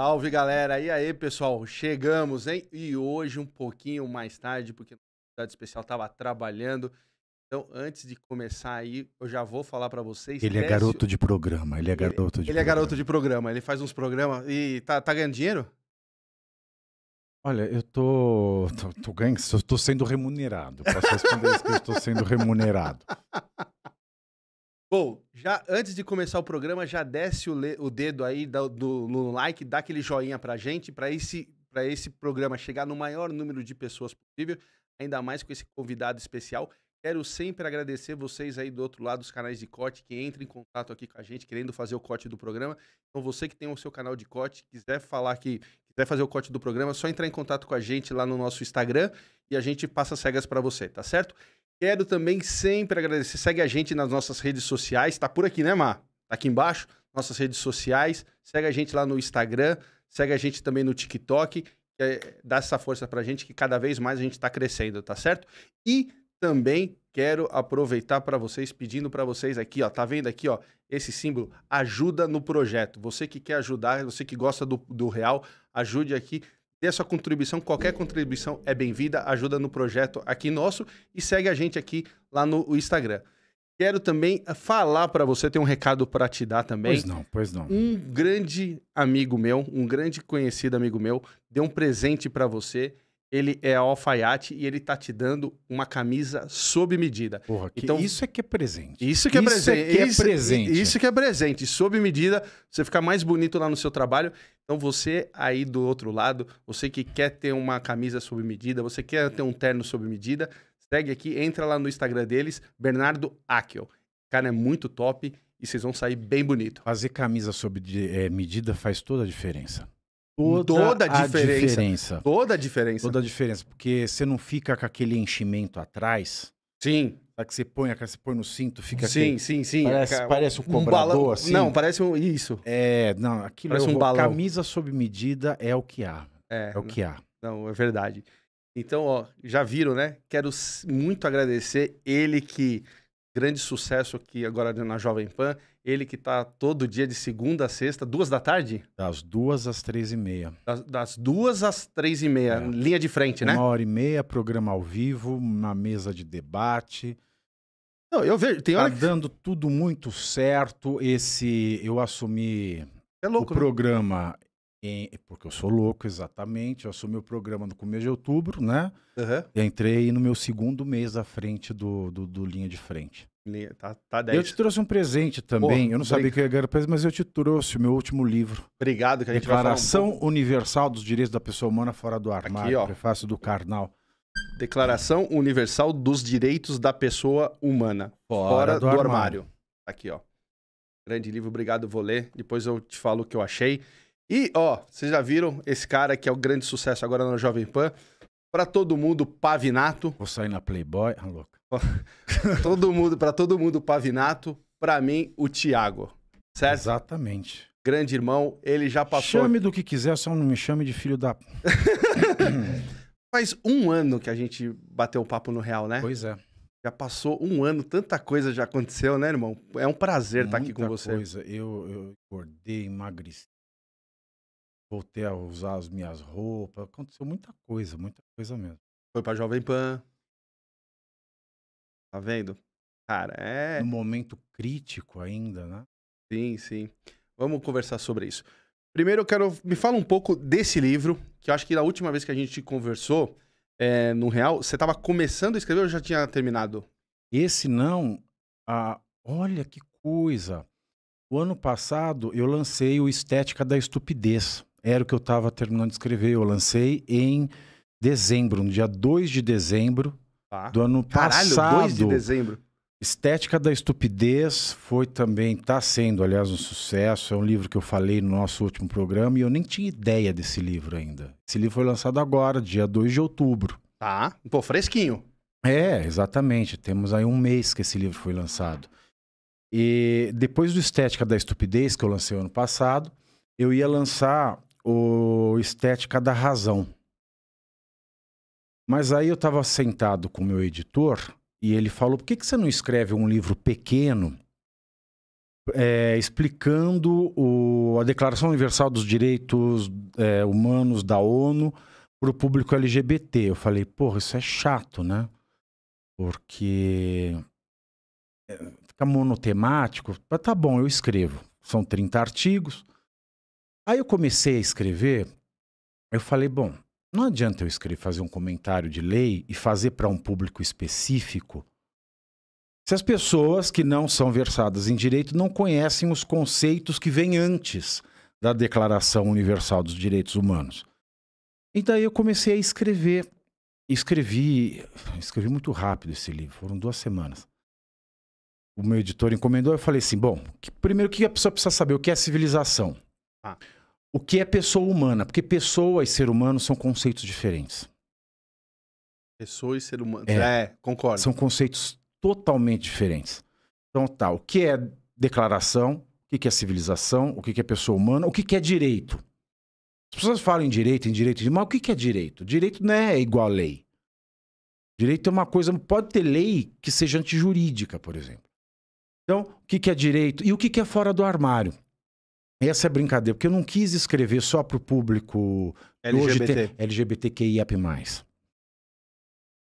Salve, galera. E aí, pessoal? Chegamos, hein? E hoje, um pouquinho mais tarde, porque o convidado especial estava trabalhando. Então, antes de começar aí, eu já vou falar para vocês. Ele é garoto de programa, ele é garoto de Ele programa. é garoto de programa, ele faz uns programas. E tá, tá ganhando dinheiro? Olha, eu tô, tô, tô ganhando, estou sendo remunerado. Posso responder isso que eu estou sendo remunerado. Bom, já antes de começar o programa, já desce o, le, o dedo aí do, do, no like, dá aquele joinha pra gente, para esse, pra esse programa chegar no maior número de pessoas possível, ainda mais com esse convidado especial. Quero sempre agradecer vocês aí do outro lado dos canais de corte que entram em contato aqui com a gente, querendo fazer o corte do programa. Então, você que tem o seu canal de corte, quiser falar que quiser fazer o corte do programa, é só entrar em contato com a gente lá no nosso Instagram e a gente passa cegas para você, tá certo? Quero também sempre agradecer. Segue a gente nas nossas redes sociais. Tá por aqui, né, Mar? Tá aqui embaixo. Nossas redes sociais. Segue a gente lá no Instagram. Segue a gente também no TikTok. É, dá essa força pra gente que cada vez mais a gente tá crescendo, tá certo? E também quero aproveitar para vocês, pedindo para vocês aqui, ó. Tá vendo aqui, ó? Esse símbolo ajuda no projeto. Você que quer ajudar, você que gosta do, do real, ajude aqui Dê sua contribuição, qualquer contribuição é bem-vinda, ajuda no projeto aqui nosso e segue a gente aqui lá no Instagram. Quero também eh, falar para você, tem um recado para te dar também. Pois não, pois não. Um grande amigo meu, um grande conhecido amigo meu, deu um presente para você ele é alfaiate e ele tá te dando uma camisa sob medida. Porra, então, isso é que é presente. Isso que é, isso presente, é, que é isso, presente. Isso que é presente. Sob medida, você fica mais bonito lá no seu trabalho. Então você aí do outro lado, você que quer ter uma camisa sob medida, você quer ter um terno sob medida, segue aqui, entra lá no Instagram deles, Bernardo Akel. Cara, é muito top e vocês vão sair bem bonito. Fazer camisa sob é, medida faz toda a diferença toda, toda a, diferença, diferença, Toda a diferença. Toda a diferença. Porque você não fica com aquele enchimento atrás. Sim. Sabe que você põe, que você põe no cinto, fica Sim, sim, sim. Parece, é, parece um cobrador, um assim. Não, parece um, isso. É, não, aquilo parece é um balão. Camisa sob medida é o que há. É, é o né? que há. Não, é verdade. Então, ó, já viram, né? Quero muito agradecer ele que grande sucesso aqui agora na Jovem Pan. Ele que está todo dia de segunda a sexta, duas da tarde? Das duas às três e meia. Das, das duas às três e meia, é. linha de frente, uma né? Uma hora e meia, programa ao vivo, uma mesa de debate. Não, eu vejo, tem tá hora que... dando tudo muito certo. Esse, eu assumi é louco, o né? programa em, porque eu sou louco, exatamente. Eu assumi o programa no começo de outubro, né? Uhum. Entrei no meu segundo mês à frente do, do, do Linha de Frente. tá, tá 10. Eu te trouxe um presente também. Pô, eu não sabia que eu ia ganhar presente, mas eu te trouxe o meu último livro. Obrigado, que a gente Declaração vai falar um Universal dos Direitos da Pessoa Humana Fora do Armário, Aqui, ó. prefácio do Carnal. Declaração Universal dos Direitos da Pessoa Humana Fora, fora do, do, armário. armário. Aqui, ó. Grande livro, obrigado, vou ler. Depois eu te falo o que eu achei. E, ó, vocês já viram esse cara que é o grande sucesso agora na Jovem Pan? Para todo mundo, Pavinato. Vou sair na Playboy, ah, louco. todo mundo, para todo mundo, Pavinato. Para mim, o Thiago. Certo? Exatamente. Grande irmão, ele já passou. Chame do que quiser, só não me chame de filho da. Faz um ano que a gente bateu o papo no Real, né? Pois é. Já passou um ano, tanta coisa já aconteceu, né, irmão? É um prazer Muita estar aqui com você. Coisa. Eu, eu engordei, emagreci, Voltei a usar as minhas roupas. Aconteceu muita coisa, muita coisa mesmo. Foi pra Jovem Pan. Tá vendo? Cara, é. No momento crítico ainda, né? Sim, sim. Vamos conversar sobre isso. Primeiro, eu quero. Me fala um pouco desse livro, que eu acho que da última vez que a gente conversou é, no Real, você estava começando a escrever ou já tinha terminado? Esse não. Ah, olha que coisa. O ano passado eu lancei o Estética da Estupidez era o que eu estava terminando de escrever. Eu lancei em dezembro, no dia 2 de dezembro ah. do ano Caralho, passado. 2 de dezembro. Estética da Estupidez foi também, está sendo, aliás, um sucesso. É um livro que eu falei no nosso último programa e eu nem tinha ideia desse livro ainda. Esse livro foi lançado agora, dia 2 de outubro. Tá, pô, fresquinho. É, exatamente. Temos aí um mês que esse livro foi lançado. E depois do Estética da Estupidez, que eu lancei ano passado, eu ia lançar o Estética da Razão. Mas aí eu estava sentado com o meu editor e ele falou: por que, que você não escreve um livro pequeno é, explicando o, a Declaração Universal dos Direitos é, Humanos da ONU para o público LGBT? Eu falei: porra, isso é chato, né? Porque é, fica monotemático. Mas tá bom, eu escrevo. São 30 artigos. Aí eu comecei a escrever, eu falei, bom, não adianta eu escrever, fazer um comentário de lei e fazer para um público específico se as pessoas que não são versadas em direito não conhecem os conceitos que vêm antes da Declaração Universal dos Direitos Humanos. então aí eu comecei a escrever. Escrevi, escrevi muito rápido esse livro, foram duas semanas. O meu editor encomendou, eu falei assim: bom, que, primeiro o que a pessoa precisa saber? O que é civilização? Ah. O que é pessoa humana? Porque pessoa e ser humano são conceitos diferentes. Pessoa e ser humano. É, é concordo. São conceitos totalmente diferentes. Então tá, o que é declaração? O que é civilização? O que é pessoa humana? O que é direito? As pessoas falam em direito, em direito, mas o que é direito? Direito não é igual à lei. Direito é uma coisa, pode ter lei que seja antijurídica, por exemplo. Então, o que é direito e o que é fora do armário? Essa é brincadeira, porque eu não quis escrever só para o público LGBT. LGBTQIAP+.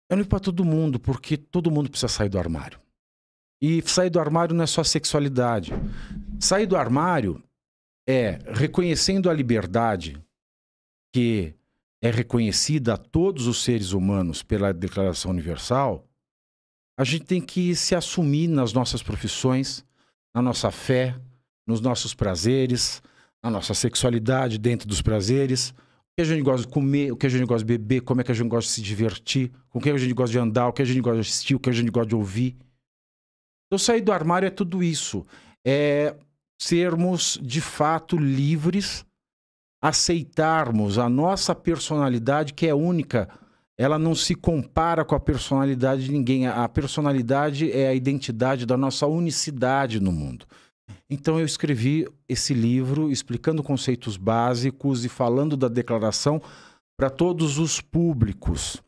Eu li para todo mundo, porque todo mundo precisa sair do armário. E sair do armário não é só sexualidade. Sair do armário é reconhecendo a liberdade que é reconhecida a todos os seres humanos pela Declaração Universal, a gente tem que se assumir nas nossas profissões, na nossa fé, nos nossos prazeres, na nossa sexualidade dentro dos prazeres, o que a gente gosta de comer, o que a gente gosta de beber, como é que a gente gosta de se divertir, com quem a gente gosta de andar, o que a gente gosta de assistir, o que a gente gosta de ouvir. Então, sair do armário é tudo isso. É sermos de fato livres, aceitarmos a nossa personalidade, que é única. Ela não se compara com a personalidade de ninguém. A personalidade é a identidade da nossa unicidade no mundo. Então eu escrevi esse livro explicando conceitos básicos e falando da declaração para todos os públicos.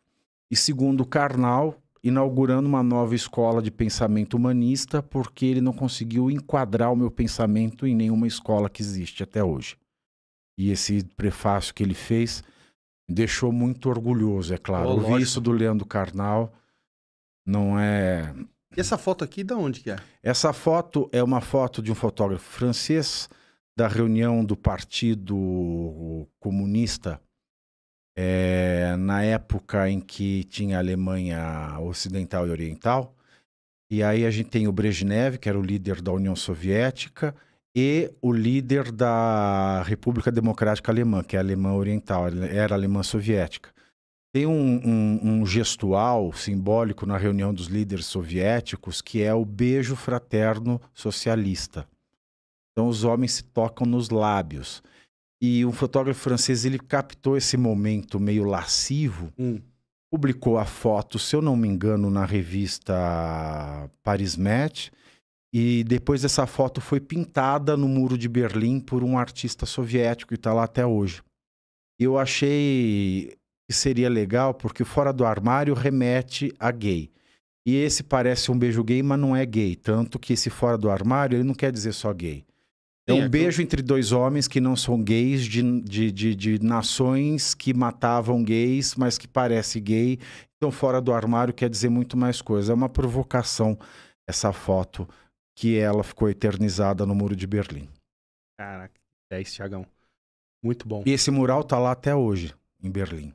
E segundo Karnal, inaugurando uma nova escola de pensamento humanista, porque ele não conseguiu enquadrar o meu pensamento em nenhuma escola que existe até hoje. E esse prefácio que ele fez me deixou muito orgulhoso, é claro. Oh, Ouvi isso do Leandro Karnal, não é e essa foto aqui, de onde que é? Essa foto é uma foto de um fotógrafo francês da reunião do Partido Comunista é, na época em que tinha a Alemanha Ocidental e Oriental. E aí a gente tem o Brezhnev, que era o líder da União Soviética, e o líder da República Democrática Alemã, que é a Alemã Oriental, era a Alemã Soviética. Tem um, um, um, gestual simbólico na reunião dos líderes soviéticos que é o beijo fraterno socialista. Então os homens se tocam nos lábios. E um fotógrafo francês ele captou esse momento meio lascivo, hum. publicou a foto, se eu não me engano, na revista Paris Match. E depois essa foto foi pintada no muro de Berlim por um artista soviético e está lá até hoje. Eu achei que seria legal, porque Fora do Armário remete a gay. E esse parece um beijo gay, mas não é gay. Tanto que esse Fora do Armário, ele não quer dizer só gay. É um é beijo entre dois homens que não são gays, de, de, de, de, nações que matavam gays, mas que parece gay. Então, fora do armário quer dizer muito mais coisa. É uma provocação essa foto que ela ficou eternizada no Muro de Berlim. Caraca, 10, Tiagão. Muito bom. E esse mural tá lá até hoje, em Berlim.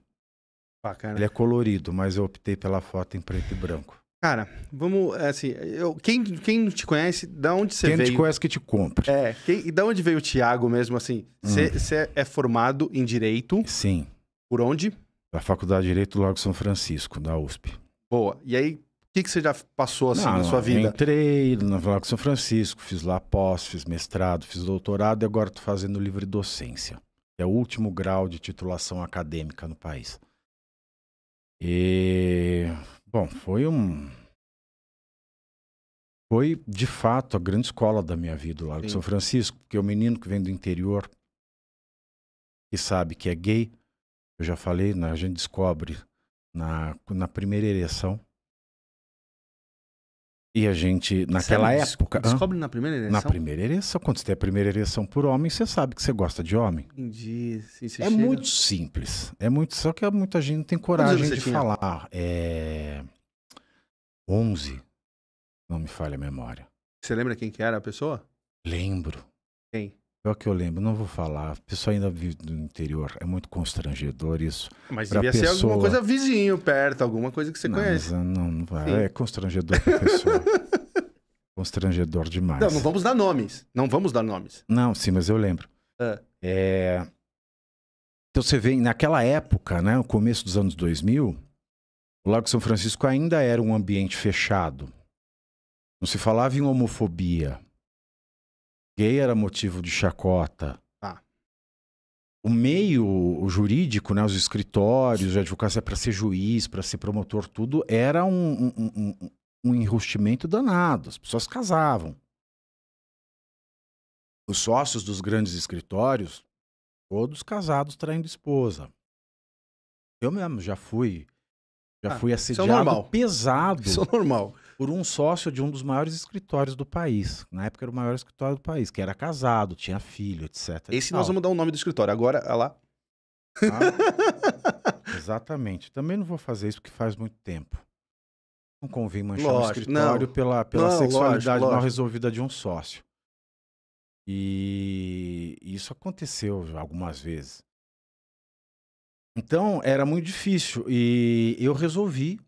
Bacana. Ele é colorido, mas eu optei pela foto em preto e branco. Cara, vamos, é assim, eu, quem, quem te conhece, da onde você quem veio? Quem te conhece que te compra. É, quem, e da onde veio o Tiago mesmo, assim? Você hum. é formado em Direito? Sim. Por onde? Da Faculdade de Direito do Lago São Francisco, da USP. Boa, e aí, o que, que você já passou, assim, não, na sua vida? entrei na Lago São Francisco, fiz lá pós, fiz mestrado, fiz doutorado e agora estou fazendo livre docência. É o último grau de titulação acadêmica no país. E, bom, foi um. Foi, de fato, a grande escola da minha vida, lá de São Francisco, porque o é menino que vem do interior, que sabe que é gay, eu já falei, né, a gente descobre na, na primeira ereção, e a gente, naquela sabe, época. Descobre hã? na primeira ereção? Na primeira ereção. Quando você tem a primeira ereção por homem, você sabe que você gosta de homem. Entendi. Sim, é chega... muito simples. É muito. Só que muita gente não tem coragem de tinha? falar. É. 11. Não me falha a memória. Você lembra quem que era a pessoa? Lembro. Quem? Pior que eu lembro, não vou falar. O pessoal ainda vive do interior, é muito constrangedor isso. Mas pra devia pessoa... ser alguma coisa vizinho, perto, alguma coisa que você não, conhece. Ah, não, não vai. É constrangedor pra pessoa. constrangedor demais. Não, não vamos dar nomes. Não vamos dar nomes. Não, sim, mas eu lembro. Ah. É... Então você vê, naquela época, né, no começo dos anos 2000, o Lago São Francisco ainda era um ambiente fechado. Não se falava em homofobia gay era motivo de chacota. Tá. O meio jurídico, né, os escritórios, a advocacia para ser juiz, para ser promotor, tudo era um, um, um, um enrustimento danado. As pessoas casavam. Os sócios dos grandes escritórios, todos casados traindo esposa. Eu mesmo já fui já ah, fui assediado isso é normal. pesado. Isso é normal por um sócio de um dos maiores escritórios do país. Na época era o maior escritório do país, que era casado, tinha filho, etc. Esse nós vamos dar o nome do escritório. Agora, olha lá. Ah, exatamente. Também não vou fazer isso porque faz muito tempo. Não convém manchar lógico, um escritório não. pela, pela não, sexualidade lógico, lógico. mal resolvida de um sócio. E isso aconteceu algumas vezes. Então, era muito difícil. E eu resolvi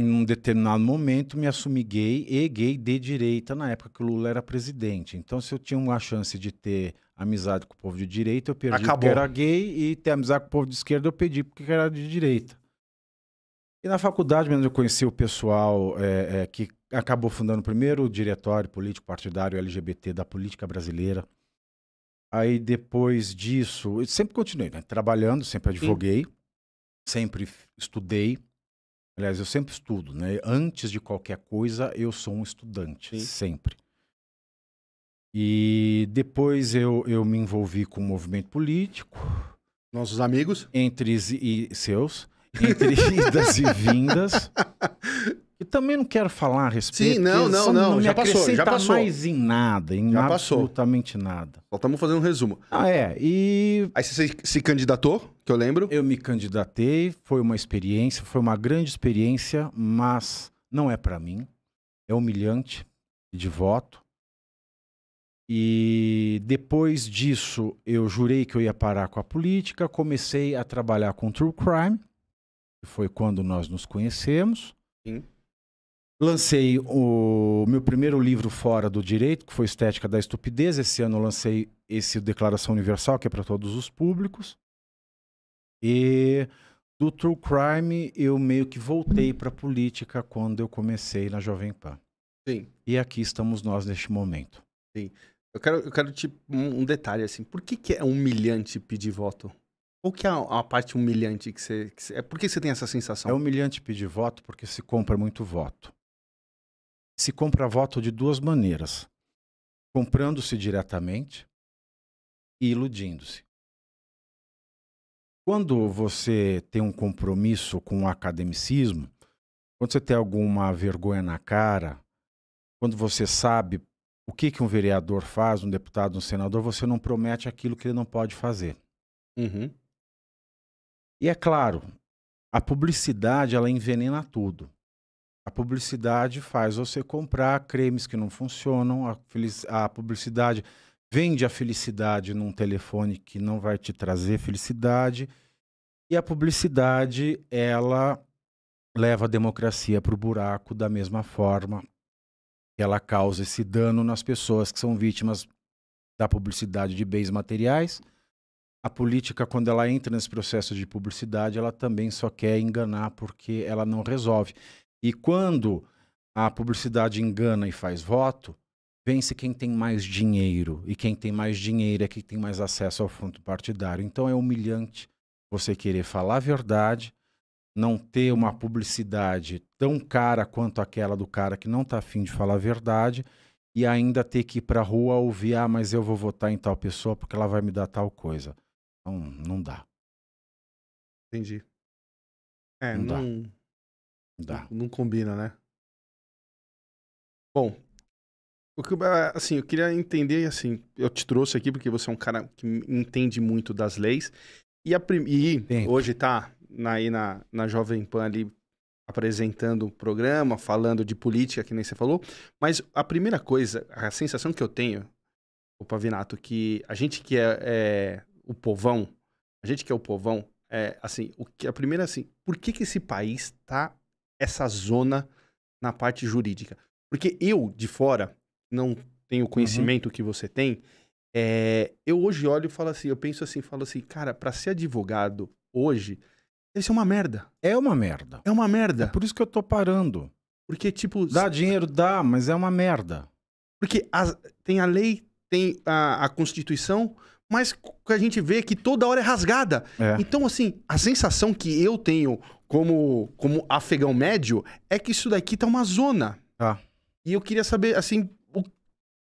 em um determinado momento, me assumi gay e gay de direita na época que o Lula era presidente. Então, se eu tinha uma chance de ter amizade com o povo de direita, eu perdi Acabou. porque era gay, e ter amizade com o povo de esquerda, eu perdi porque era de direita. E na faculdade, mesmo eu conheci o pessoal é, é, que acabou fundando o primeiro diretório político partidário LGBT da política brasileira. Aí depois disso, eu sempre continuei né? trabalhando, sempre advoguei, Sim. sempre estudei Aliás, eu sempre estudo, né? Antes de qualquer coisa, eu sou um estudante, Sim. sempre. E depois eu, eu me envolvi com o movimento político. Nossos amigos? Entre e, seus. Entre idas e vindas. E também não quero falar a respeito. Sim, não, não, não. não já passou, já passou. mais em nada, em já passou. absolutamente nada. Só estamos fazendo um resumo. Ah, é. E. Aí você se candidatou, que eu lembro? Eu me candidatei, foi uma experiência, foi uma grande experiência, mas não é para mim. É humilhante de voto. E depois disso, eu jurei que eu ia parar com a política, comecei a trabalhar com True Crime, que foi quando nós nos conhecemos. Sim. Lancei o meu primeiro livro fora do direito, que foi Estética da Estupidez. Esse ano lancei esse Declaração Universal, que é para todos os públicos. E do true crime eu meio que voltei para a política quando eu comecei na Jovem Pan. Sim. E aqui estamos nós neste momento. Sim. Eu quero, eu quero te um, um detalhe assim. Por que, que é humilhante pedir voto? Qual que é a, a parte humilhante que você, que você, é? Por que você tem essa sensação? É humilhante pedir voto porque se compra muito voto se compra voto de duas maneiras: comprando-se diretamente e iludindo-se. Quando você tem um compromisso com o academicismo, quando você tem alguma vergonha na cara, quando você sabe o que, que um vereador faz, um deputado, um senador, você não promete aquilo que ele não pode fazer. Uhum. E é claro, a publicidade ela envenena tudo. A publicidade faz você comprar cremes que não funcionam, a, a publicidade vende a felicidade num telefone que não vai te trazer felicidade. E a publicidade, ela leva a democracia para o buraco da mesma forma que ela causa esse dano nas pessoas que são vítimas da publicidade de bens materiais. A política, quando ela entra nesse processo de publicidade, ela também só quer enganar porque ela não resolve. E quando a publicidade engana e faz voto, vence quem tem mais dinheiro. E quem tem mais dinheiro é quem tem mais acesso ao fundo partidário. Então é humilhante você querer falar a verdade, não ter uma publicidade tão cara quanto aquela do cara que não está afim de falar a verdade e ainda ter que ir para a rua ouvir, ah, mas eu vou votar em tal pessoa porque ela vai me dar tal coisa. Então, não dá. Entendi. É, não, não, dá. Dá. Não, não combina, né? Bom, o que, ah, assim, eu queria entender, assim, eu te trouxe aqui porque você é um cara que entende muito das leis. E, a, e hoje tá na, aí na, na Jovem Pan ali apresentando o programa, falando de política, que nem você falou. Mas a primeira coisa, a sensação que eu tenho, o Pavinato, que a gente que é, é o povão, a gente que é o povão, é, assim, o que, a primeira assim, por que, que esse país tá essa zona na parte jurídica. Porque eu, de fora, não tenho o uhum. conhecimento uhum. que você tem, é, eu hoje olho e falo assim, eu penso assim, falo assim, cara, para ser advogado hoje, isso é uma merda. É uma merda. É uma merda. É por isso que eu tô parando. Porque, tipo... Dá dinheiro, dá, mas é uma merda. Porque tem a lei, tem a, a Constituição, mas a gente vê é que toda hora é rasgada. É. Então, assim, a sensação que eu tenho como, como afegão médio, é que isso daqui tá uma zona. Tá. E eu queria saber, assim, o...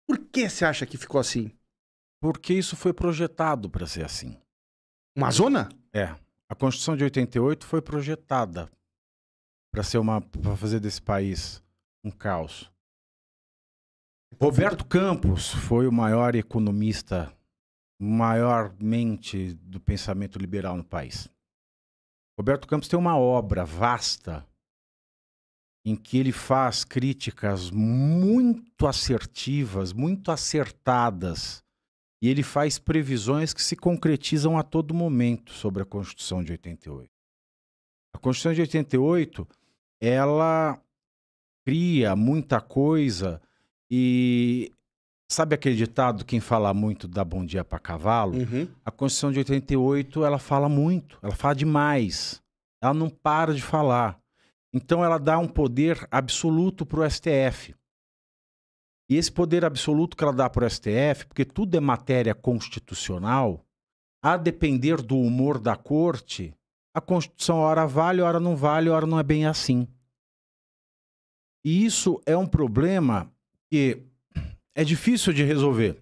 por que você acha que ficou assim? Porque isso foi projetado para ser assim. Uma zona? É. A Constituição de 88 foi projetada para ser uma para fazer desse país um caos. Roberto Campos foi o maior economista, maior mente do pensamento liberal no país. Roberto Campos tem uma obra vasta em que ele faz críticas muito assertivas, muito acertadas, e ele faz previsões que se concretizam a todo momento sobre a Constituição de 88. A Constituição de 88, ela cria muita coisa e Sabe aquele ditado, quem fala muito dá bom dia para cavalo? Uhum. A Constituição de 88, ela fala muito, ela fala demais. Ela não para de falar. Então ela dá um poder absoluto para o STF. E esse poder absoluto que ela dá para o STF, porque tudo é matéria constitucional, a depender do humor da corte, a Constituição hora vale, hora não vale, hora não é bem assim. E isso é um problema que é difícil de resolver.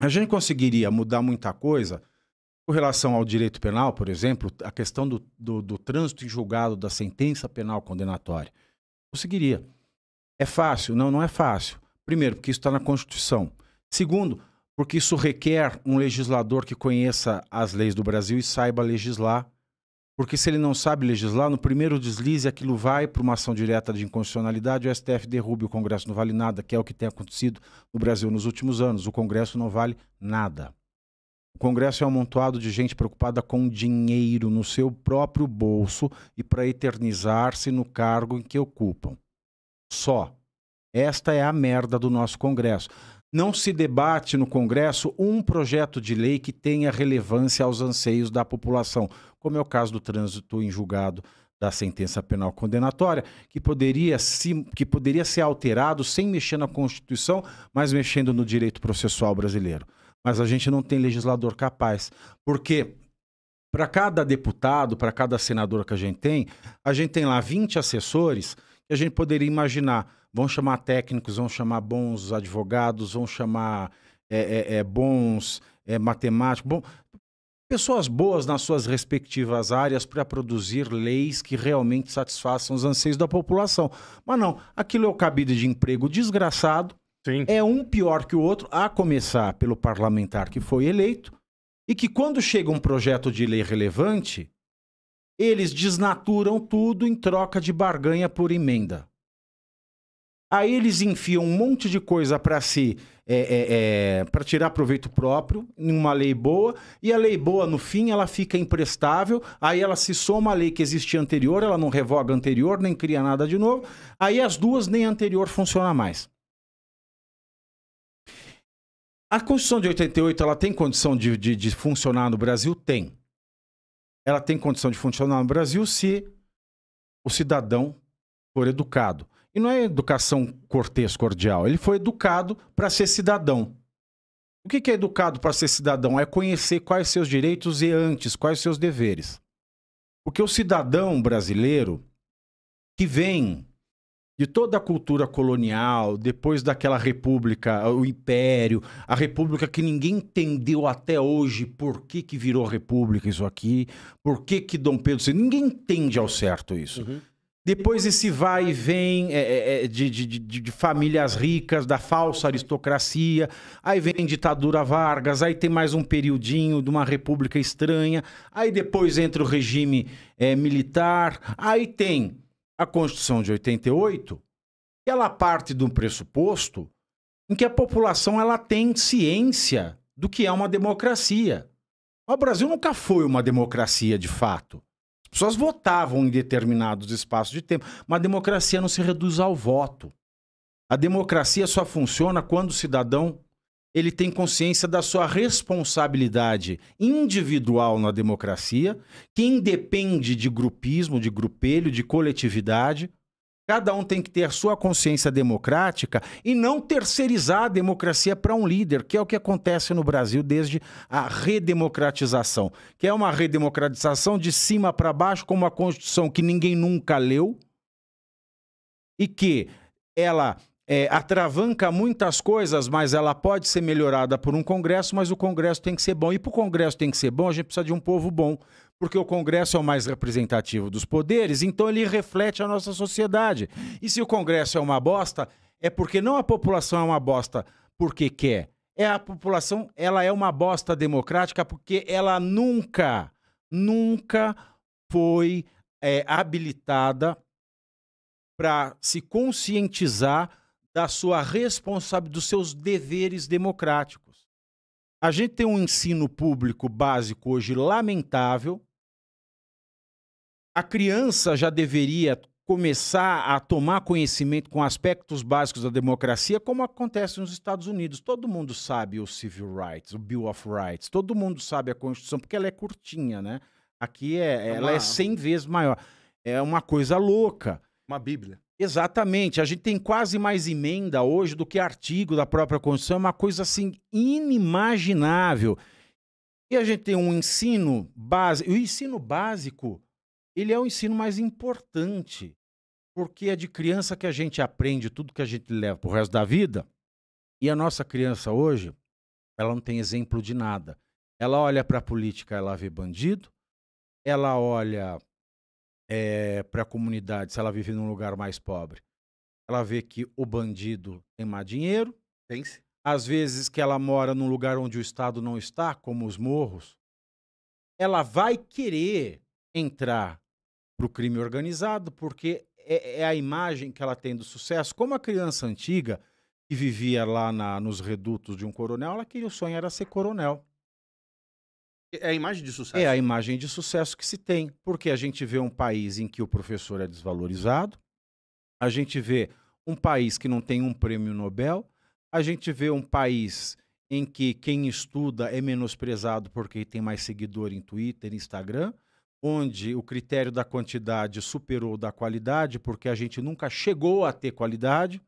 A gente conseguiria mudar muita coisa com relação ao direito penal, por exemplo, a questão do, do, do trânsito em julgado da sentença penal condenatória. Conseguiria. É fácil? Não, não é fácil. Primeiro, porque isso está na Constituição. Segundo, porque isso requer um legislador que conheça as leis do Brasil e saiba legislar porque se ele não sabe legislar, no primeiro deslize aquilo vai para uma ação direta de inconstitucionalidade, o STF derruba o Congresso não vale nada, que é o que tem acontecido no Brasil nos últimos anos. O Congresso não vale nada. O Congresso é um amontoado de gente preocupada com dinheiro no seu próprio bolso e para eternizar-se no cargo em que ocupam. Só. Esta é a merda do nosso Congresso não se debate no Congresso um projeto de lei que tenha relevância aos anseios da população, como é o caso do trânsito em julgado da sentença penal condenatória, que poderia, se, que poderia ser alterado sem mexer na Constituição, mas mexendo no direito processual brasileiro. Mas a gente não tem legislador capaz, porque para cada deputado, para cada senador que a gente tem, a gente tem lá 20 assessores que a gente poderia imaginar Vão chamar técnicos, vão chamar bons advogados, vão chamar é, é, bons matemáticos, bom, pessoas boas nas suas respectivas áreas para produzir leis que realmente satisfaçam os anseios da população. Mas não, aquilo é o cabide de emprego desgraçado. Sim. É um pior que o outro, a começar pelo parlamentar que foi eleito, e que quando chega um projeto de lei relevante, eles desnaturam tudo em troca de barganha por emenda. Aí eles enfiam um monte de coisa para si, é, é, é, para tirar proveito próprio, em uma lei boa, e a lei boa, no fim, ela fica imprestável, aí ela se soma à lei que existia anterior, ela não revoga anterior, nem cria nada de novo, aí as duas, nem anterior, funciona mais. A Constituição de 88, ela tem condição de, de, de funcionar no Brasil? Tem. Ela tem condição de funcionar no Brasil se o cidadão for educado e não é educação cortês, cordial. Ele foi educado para ser cidadão. O que é educado para ser cidadão? É conhecer quais seus direitos e antes, quais seus deveres. Porque o cidadão brasileiro que vem de toda a cultura colonial, depois daquela república, o império, a república que ninguém entendeu até hoje por que, que virou república isso aqui, por que, que Dom Pedro... Ninguém entende ao certo isso. Uhum. Depois esse vai e vem é, é, é de, de, de, de, famílias ricas, da falsa aristocracia, aí vem ditadura Vargas, aí tem mais um periodinho de uma república estranha, aí depois entra o regime é, militar, aí tem a Constituição de 88, que ela parte de um pressuposto em que a população ela tem ciência do que é uma democracia. O Brasil nunca foi uma democracia de fato pessoas votavam em determinados espaços de tempo, mas a democracia não se reduz ao voto. A democracia só funciona quando o cidadão ele tem consciência da sua responsabilidade individual na democracia, que independe de grupismo, de grupelho, de coletividade. Cada um tem que ter a sua consciência democrática e não terceirizar a democracia para um líder, que é o que acontece no Brasil desde a redemocratização, que é uma redemocratização de cima para baixo com uma Constituição que ninguém nunca leu e que ela é, atravanca muitas coisas, mas ela pode ser melhorada por um Congresso, mas o Congresso tem que ser bom. E para o Congresso tem que ser bom, a gente precisa de um povo bom porque o Congresso é o mais representativo dos poderes, então ele reflete a nossa sociedade. E se o Congresso é uma bosta, é porque não a população é uma bosta porque quer. É a população, ela é uma bosta democrática porque ela nunca, nunca foi é, habilitada para se conscientizar da sua responsabilidade, dos seus deveres democráticos. A gente tem um ensino público básico hoje lamentável, a criança já deveria começar a tomar conhecimento com aspectos básicos da democracia, como acontece nos Estados Unidos. Todo mundo sabe o Civil Rights, o Bill of Rights, todo mundo sabe a Constituição, porque ela é curtinha, né? Aqui é, é uma... ela é 100 vezes maior. É uma coisa louca. Uma Bíblia. Exatamente. A gente tem quase mais emenda hoje do que artigo da própria Constituição. É uma coisa assim inimaginável. E a gente tem um ensino básico. O ensino básico ele é o ensino mais importante, porque é de criança que a gente aprende tudo que a gente leva pro resto da vida. E a nossa criança hoje, ela não tem exemplo de nada. Ela olha para a política, ela vê bandido, ela olha é, eh, para a comunidade, se ela vive num lugar mais pobre, ela vê que o bandido tem mais dinheiro. Tem -se. Às vezes que ela mora num lugar onde o Estado não está, como os morros, ela vai querer entrar para o crime organizado, porque é, é, a imagem que ela tem do sucesso. Como a criança antiga que vivia lá na, nos redutos de um coronel, ela queria o sonho era ser coronel. É a imagem de sucesso. É a imagem de sucesso que se tem, porque a gente vê um país em que o professor é desvalorizado, a gente vê um país que não tem um prêmio Nobel, a gente vê um país em que quem estuda é menosprezado porque tem mais seguidor em Twitter, Instagram onde o critério da quantidade superou da qualidade, porque a gente nunca chegou a ter qualidade.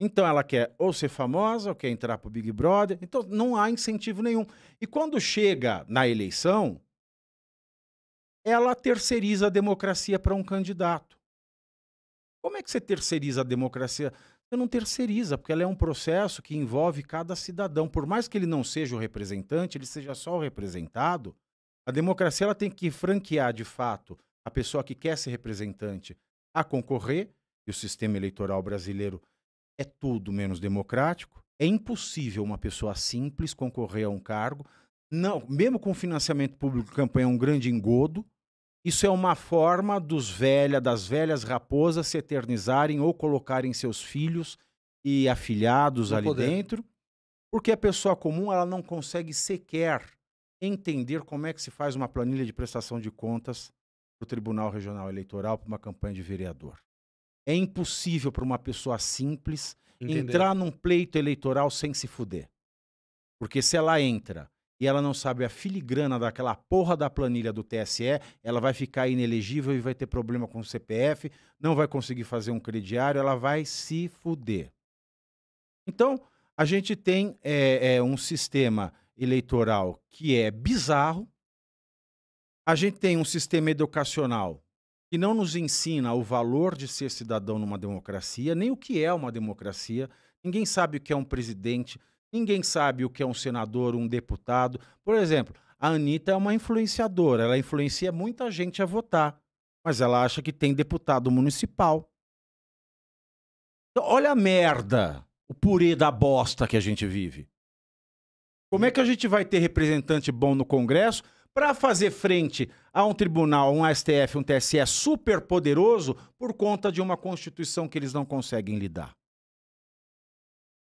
Então ela quer ou ser famosa, ou quer entrar para o Big Brother. Então não há incentivo nenhum. E quando chega na eleição, ela terceiriza a democracia para um candidato. Como é que você terceiriza a democracia? Você não terceiriza, porque ela é um processo que envolve cada cidadão. Por mais que ele não seja o representante, ele seja só o representado, a democracia ela tem que franquear, de fato, a pessoa que quer ser representante a concorrer, e o sistema eleitoral brasileiro é tudo menos democrático. É impossível uma pessoa simples concorrer a um cargo. Não, mesmo com financiamento público, campanha é um grande engodo. Isso é uma forma dos velha, das velhas raposas se eternizarem ou colocarem seus filhos e afilhados no ali poder. dentro, porque a pessoa comum ela não consegue sequer entender como é que se faz uma planilha de prestação de contas para o Tribunal Regional Eleitoral, para uma campanha de vereador. É impossível para uma pessoa simples entrar num pleito eleitoral sem se fuder. Porque se ela entra e ela não sabe a filigrana daquela porra da planilha do TSE, ela vai ficar inelegível e vai ter problema com o CPF, não vai conseguir fazer um crediário, ela vai se fuder. Então, a gente tem é, é, um sistema eleitoral que é bizarro. A gente tem um sistema educacional que não nos ensina o valor de ser cidadão numa democracia, nem o que é uma democracia. Ninguém sabe o que é um presidente, ninguém sabe o que é um senador, um deputado. Por exemplo, a Anitta é uma influenciadora, ela influencia muita gente a votar, mas ela acha que tem deputado municipal. Então, olha a merda, o purê da bosta que a gente vive. Como é que a gente vai ter representante bom no Congresso para fazer frente a um tribunal, um STF, um TSE super poderoso por conta de uma Constituição que eles não conseguem lidar?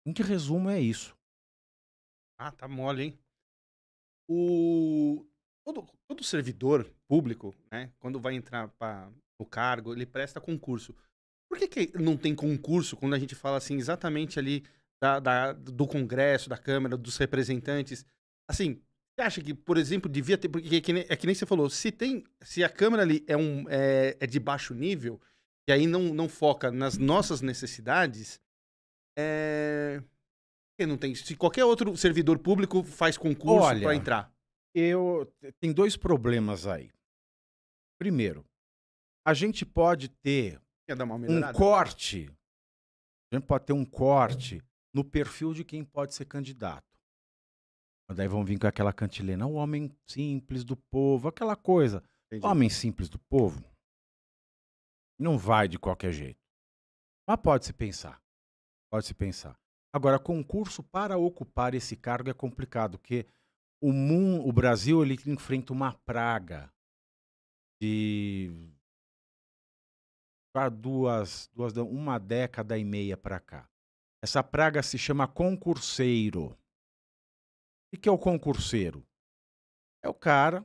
Em que resumo é isso? Ah, tá mole, hein? O... Todo, todo servidor público, né, quando vai entrar para no cargo, ele presta concurso. Por que, que não tem concurso quando a gente fala assim exatamente ali da, da, do Congresso, da Câmara, dos representantes. Assim, você acha que, por exemplo, devia ter. Porque é que nem, é que nem você falou, se tem. Se a Câmara ali é, um, é, é de baixo nível, e aí não, não foca nas nossas necessidades, é. Não tem. Se qualquer outro servidor público faz concurso para entrar. Eu tem dois problemas aí. Primeiro, a gente pode ter um corte. A gente pode ter um corte no perfil de quem pode ser candidato. Daí vão vir com aquela cantilena, o homem simples do povo, aquela coisa. Entendi. Homem simples do povo não vai de qualquer jeito. Mas pode-se pensar. Pode-se pensar. Agora, concurso para ocupar esse cargo é complicado, porque o, mundo, o Brasil ele enfrenta uma praga de duas, duas, uma década e meia para cá. Essa praga se chama concurseiro. O que é o concurseiro? É o cara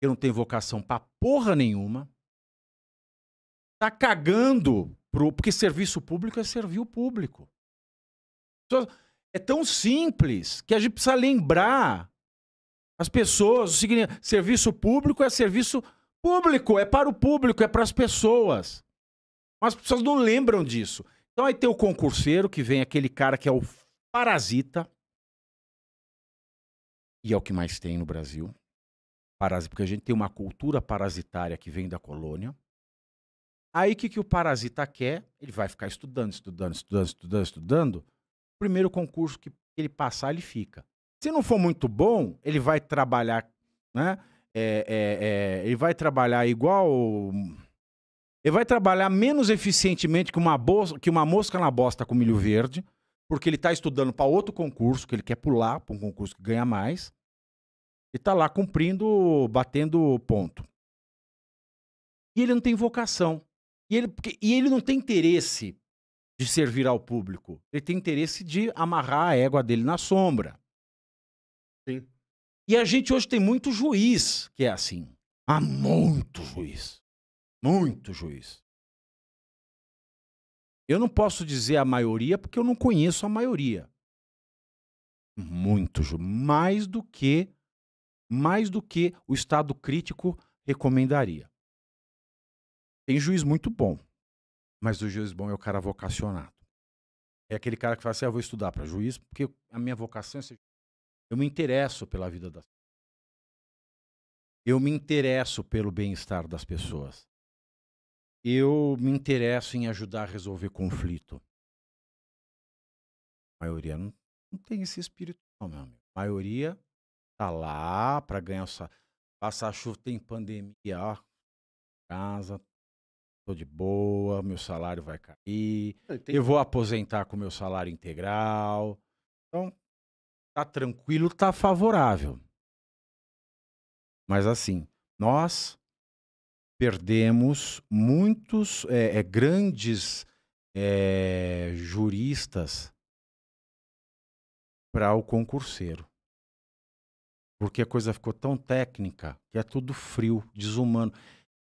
que não tem vocação pra porra nenhuma, tá cagando pro. Porque serviço público é servir o público. É tão simples que a gente precisa lembrar as pessoas. Serviço público é serviço público, é para o público, é para as pessoas. Mas as pessoas não lembram disso. Então aí tem o concurseiro, que vem aquele cara que é o parasita. E é o que mais tem no Brasil. Parasita, porque a gente tem uma cultura parasitária que vem da colônia. Aí o que, que o parasita quer? Ele vai ficar estudando, estudando, estudando, estudando, estudando. Primeiro concurso que ele passar, ele fica. Se não for muito bom, ele vai trabalhar, né? É, é, é, ele vai trabalhar igual ele vai trabalhar menos eficientemente que uma, bolsa, que uma mosca na bosta com milho verde, porque ele está estudando para outro concurso, que ele quer pular para um concurso que ganha mais, e está lá cumprindo, batendo ponto. E ele não tem vocação. E ele, e ele não tem interesse de servir ao público. Ele tem interesse de amarrar a égua dele na sombra. Sim. E a gente hoje tem muito juiz que é assim. Há muito juiz. Muito juiz. Eu não posso dizer a maioria porque eu não conheço a maioria. Muito juiz. Mais do que mais do que o estado crítico recomendaria. Tem juiz muito bom, mas o juiz bom é o cara vocacionado. É aquele cara que fala assim: ah, eu vou estudar para juiz, porque a minha vocação é ser juiz. Eu me interesso pela vida das pessoas. Eu me interesso pelo bem-estar das pessoas eu me interesso em ajudar a resolver conflito. A maioria não, não tem esse espírito, não, meu amigo. A maioria tá lá para ganhar essa. passar chuva, tem pandemia, ó, casa, tô de boa, meu salário vai cair, eu, eu vou aposentar com meu salário integral. Então, tá tranquilo, tá favorável. Mas assim, nós perdemos muitos é, é, grandes é, juristas para o concurseiro. Porque a coisa ficou tão técnica que é tudo frio, desumano.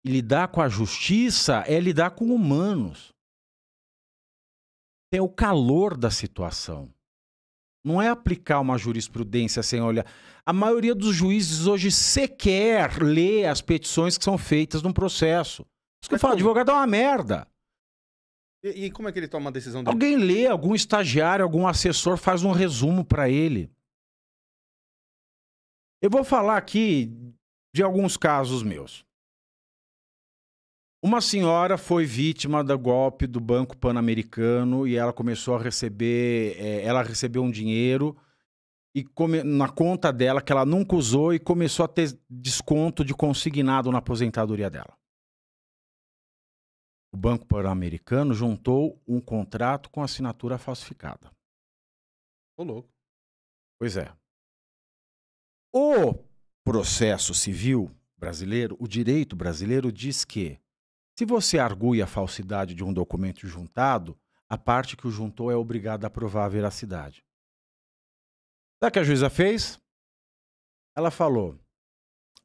E lidar com a justiça é lidar com humanos. Tem é o calor da situação. Não é aplicar uma jurisprudência sem olhar. A maioria dos juízes hoje sequer lê as petições que são feitas num processo. Isso que eu é falo, advogado é uma merda. E, e, como é que ele toma a decisão dele? Alguém lê, algum estagiário, algum assessor faz um resumo para ele. Eu vou falar aqui de alguns casos meus. Uma senhora foi vítima do golpe do Banco Pan-Americano e ela começou a receber, é, ela recebeu um dinheiro e come, na conta dela que ela nunca usou e começou a ter desconto de consignado na aposentadoria dela. O Banco Pan-Americano juntou um contrato com assinatura falsificada. Ô louco. Pois é. O processo civil brasileiro, o direito brasileiro diz que se você argui a falsidade de um documento juntado, a parte que o juntou é obrigada a provar a veracidade. Sabe o que a juíza fez? Ela falou: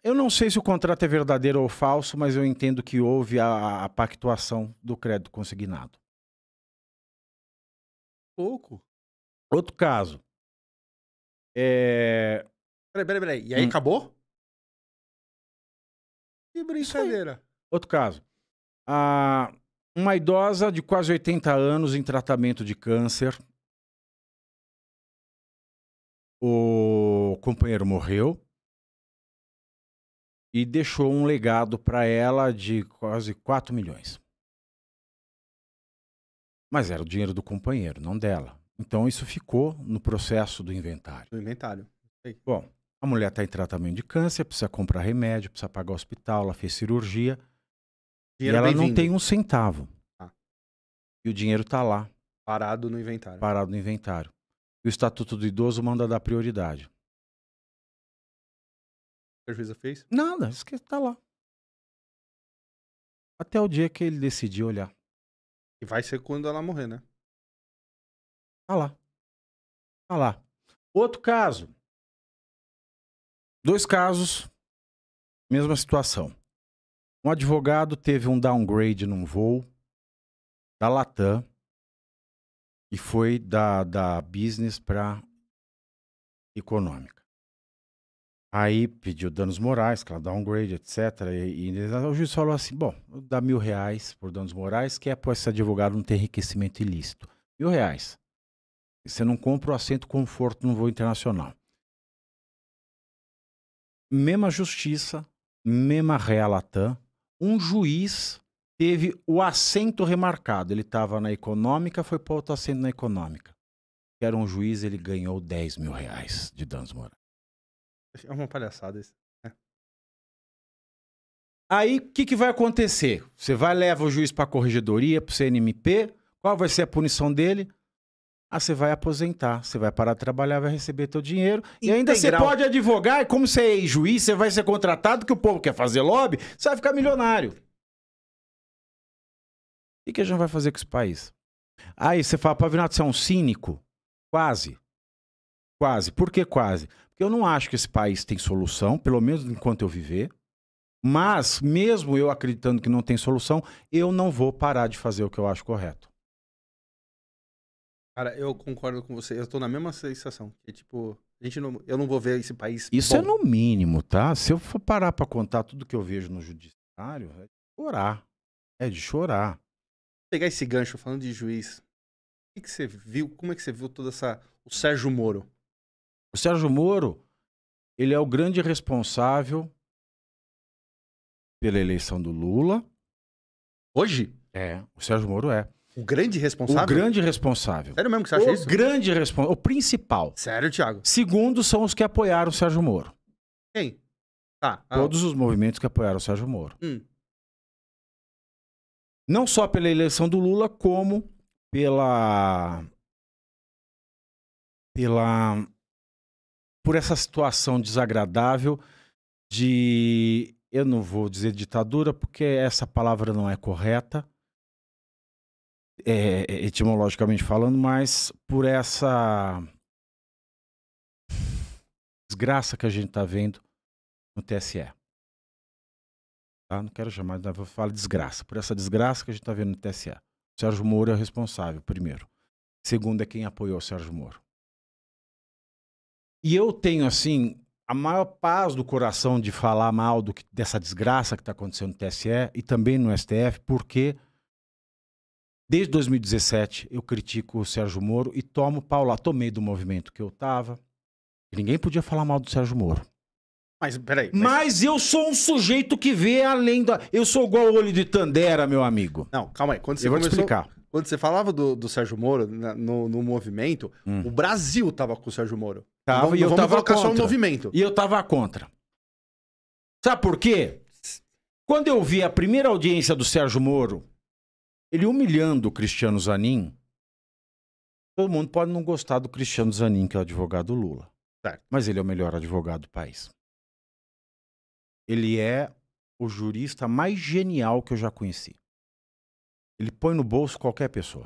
Eu não sei se o contrato é verdadeiro ou falso, mas eu entendo que houve a, a pactuação do crédito consignado. Pouco. Outro caso. É... Peraí, peraí, peraí. E aí hum. acabou? Que brincadeira. Outro caso a uma idosa de quase 80 anos em tratamento de câncer. O companheiro morreu e deixou um legado para ela de quase 4 milhões. Mas era o dinheiro do companheiro, não dela. Então isso ficou no processo do inventário. Do inventário. Sei. Bom, a mulher está em tratamento de câncer, precisa comprar remédio, precisa pagar o hospital, ela fez cirurgia e ela não tem um centavo. Ah. E o dinheiro está lá. Parado no inventário. Parado no inventário. E o Estatuto do Idoso manda dar prioridade. A juíza fez? Nada, esquece, tá lá. Até o dia que ele decidir olhar. E vai ser quando ela morrer, né? Tá lá. Tá lá. Outro caso. Dois casos, mesma situação. Um advogado teve um downgrade num voo da Latam e foi da, da business para econômica. Aí pediu danos morais, claro, downgrade, etc. E, e, o juiz falou assim: bom, dá mil reais por danos morais, que é para esse advogado não ter enriquecimento ilícito. Mil reais. Você não compra o assento conforto num voo internacional. Mesma justiça, mesma a Latam, um juiz teve o assento remarcado. Ele estava na econômica, foi para outro assento na econômica. era um juiz, ele ganhou 10 mil reais de danos morais. É uma palhaçada isso. Né? Aí, o que, que vai acontecer? Você vai levar o juiz para a corregedoria, para o CNMP. Qual vai ser a punição dele? Ah, você vai aposentar, você vai parar de trabalhar, vai receber teu dinheiro. Integral. E ainda você pode advogar, e como você é juiz, você vai ser contratado, que o povo quer fazer lobby, você vai ficar milionário. O que a gente vai fazer com esse país? Aí você fala, Pavinato, você é um cínico? Quase. Quase. Por que quase? Porque eu não acho que esse país tem solução, pelo menos enquanto eu viver. Mas, mesmo eu acreditando que não tem solução, eu não vou parar de fazer o que eu acho correto. Cara, eu concordo com você. Eu tô na mesma sensação. Que, tipo, a gente não, eu não vou ver esse país. Isso é bom. é no mínimo, tá? Se eu for parar pra contar tudo que eu vejo no judiciário, é de chorar. É de chorar. Pegar esse gancho falando de juiz. O que, que você viu? Como é que você viu toda essa. O Sérgio Moro. O Sérgio Moro, ele é o grande responsável pela eleição do Lula. Hoje? É, o Sérgio Moro é. O grande responsável? O grande responsável. Sério mesmo que você acha o isso? O grande responsável, o principal. Sério, Thiago? Segundo são os que apoiaram o Sérgio Moro. Quem? tá ah. Todos os movimentos que apoiaram o Sérgio Moro. Hum. Não só pela eleição do Lula, como pela... pela... por essa situação desagradável de... Eu não vou dizer ditadura porque essa palavra não é correta é, é, etimologicamente falando, mas por essa desgraça que a gente está vendo no TSE. Tá? Não quero chamar, vou falar desgraça. Por essa desgraça que a gente está vendo no TSE. O Sérgio Moro é o responsável, primeiro. Segundo, é quem apoiou o Sérgio Moro. E eu tenho, assim, a maior paz do coração de falar mal do que, dessa desgraça que está acontecendo no TSE e também no STF, porque Desde 2017 eu critico o Sérgio Moro e tomo lá. tomei do movimento que eu tava. Ninguém podia falar mal do Sérgio Moro. Mas peraí. Mas... mas eu sou um sujeito que vê além da. Eu sou igual o olho de Tandera, meu amigo. Não, calma aí. Quando você eu começou... vou te explicar quando você falava do, do Sérgio Moro na, no, no, movimento, hum. o Brasil tava com o Sérgio Moro. Tava, vamos, e eu vamos tava colocar contra. só o movimento. E eu tava contra. Sabe por quê? Quando eu vi a primeira audiência do Sérgio Moro, ele humilhando o Cristiano Zanin. Todo mundo pode não gostar do Cristiano Zanin, que é o advogado Lula. Certo. Mas ele é o melhor advogado do país. Ele é o jurista mais genial que eu já conheci. Ele põe no bolso qualquer pessoa.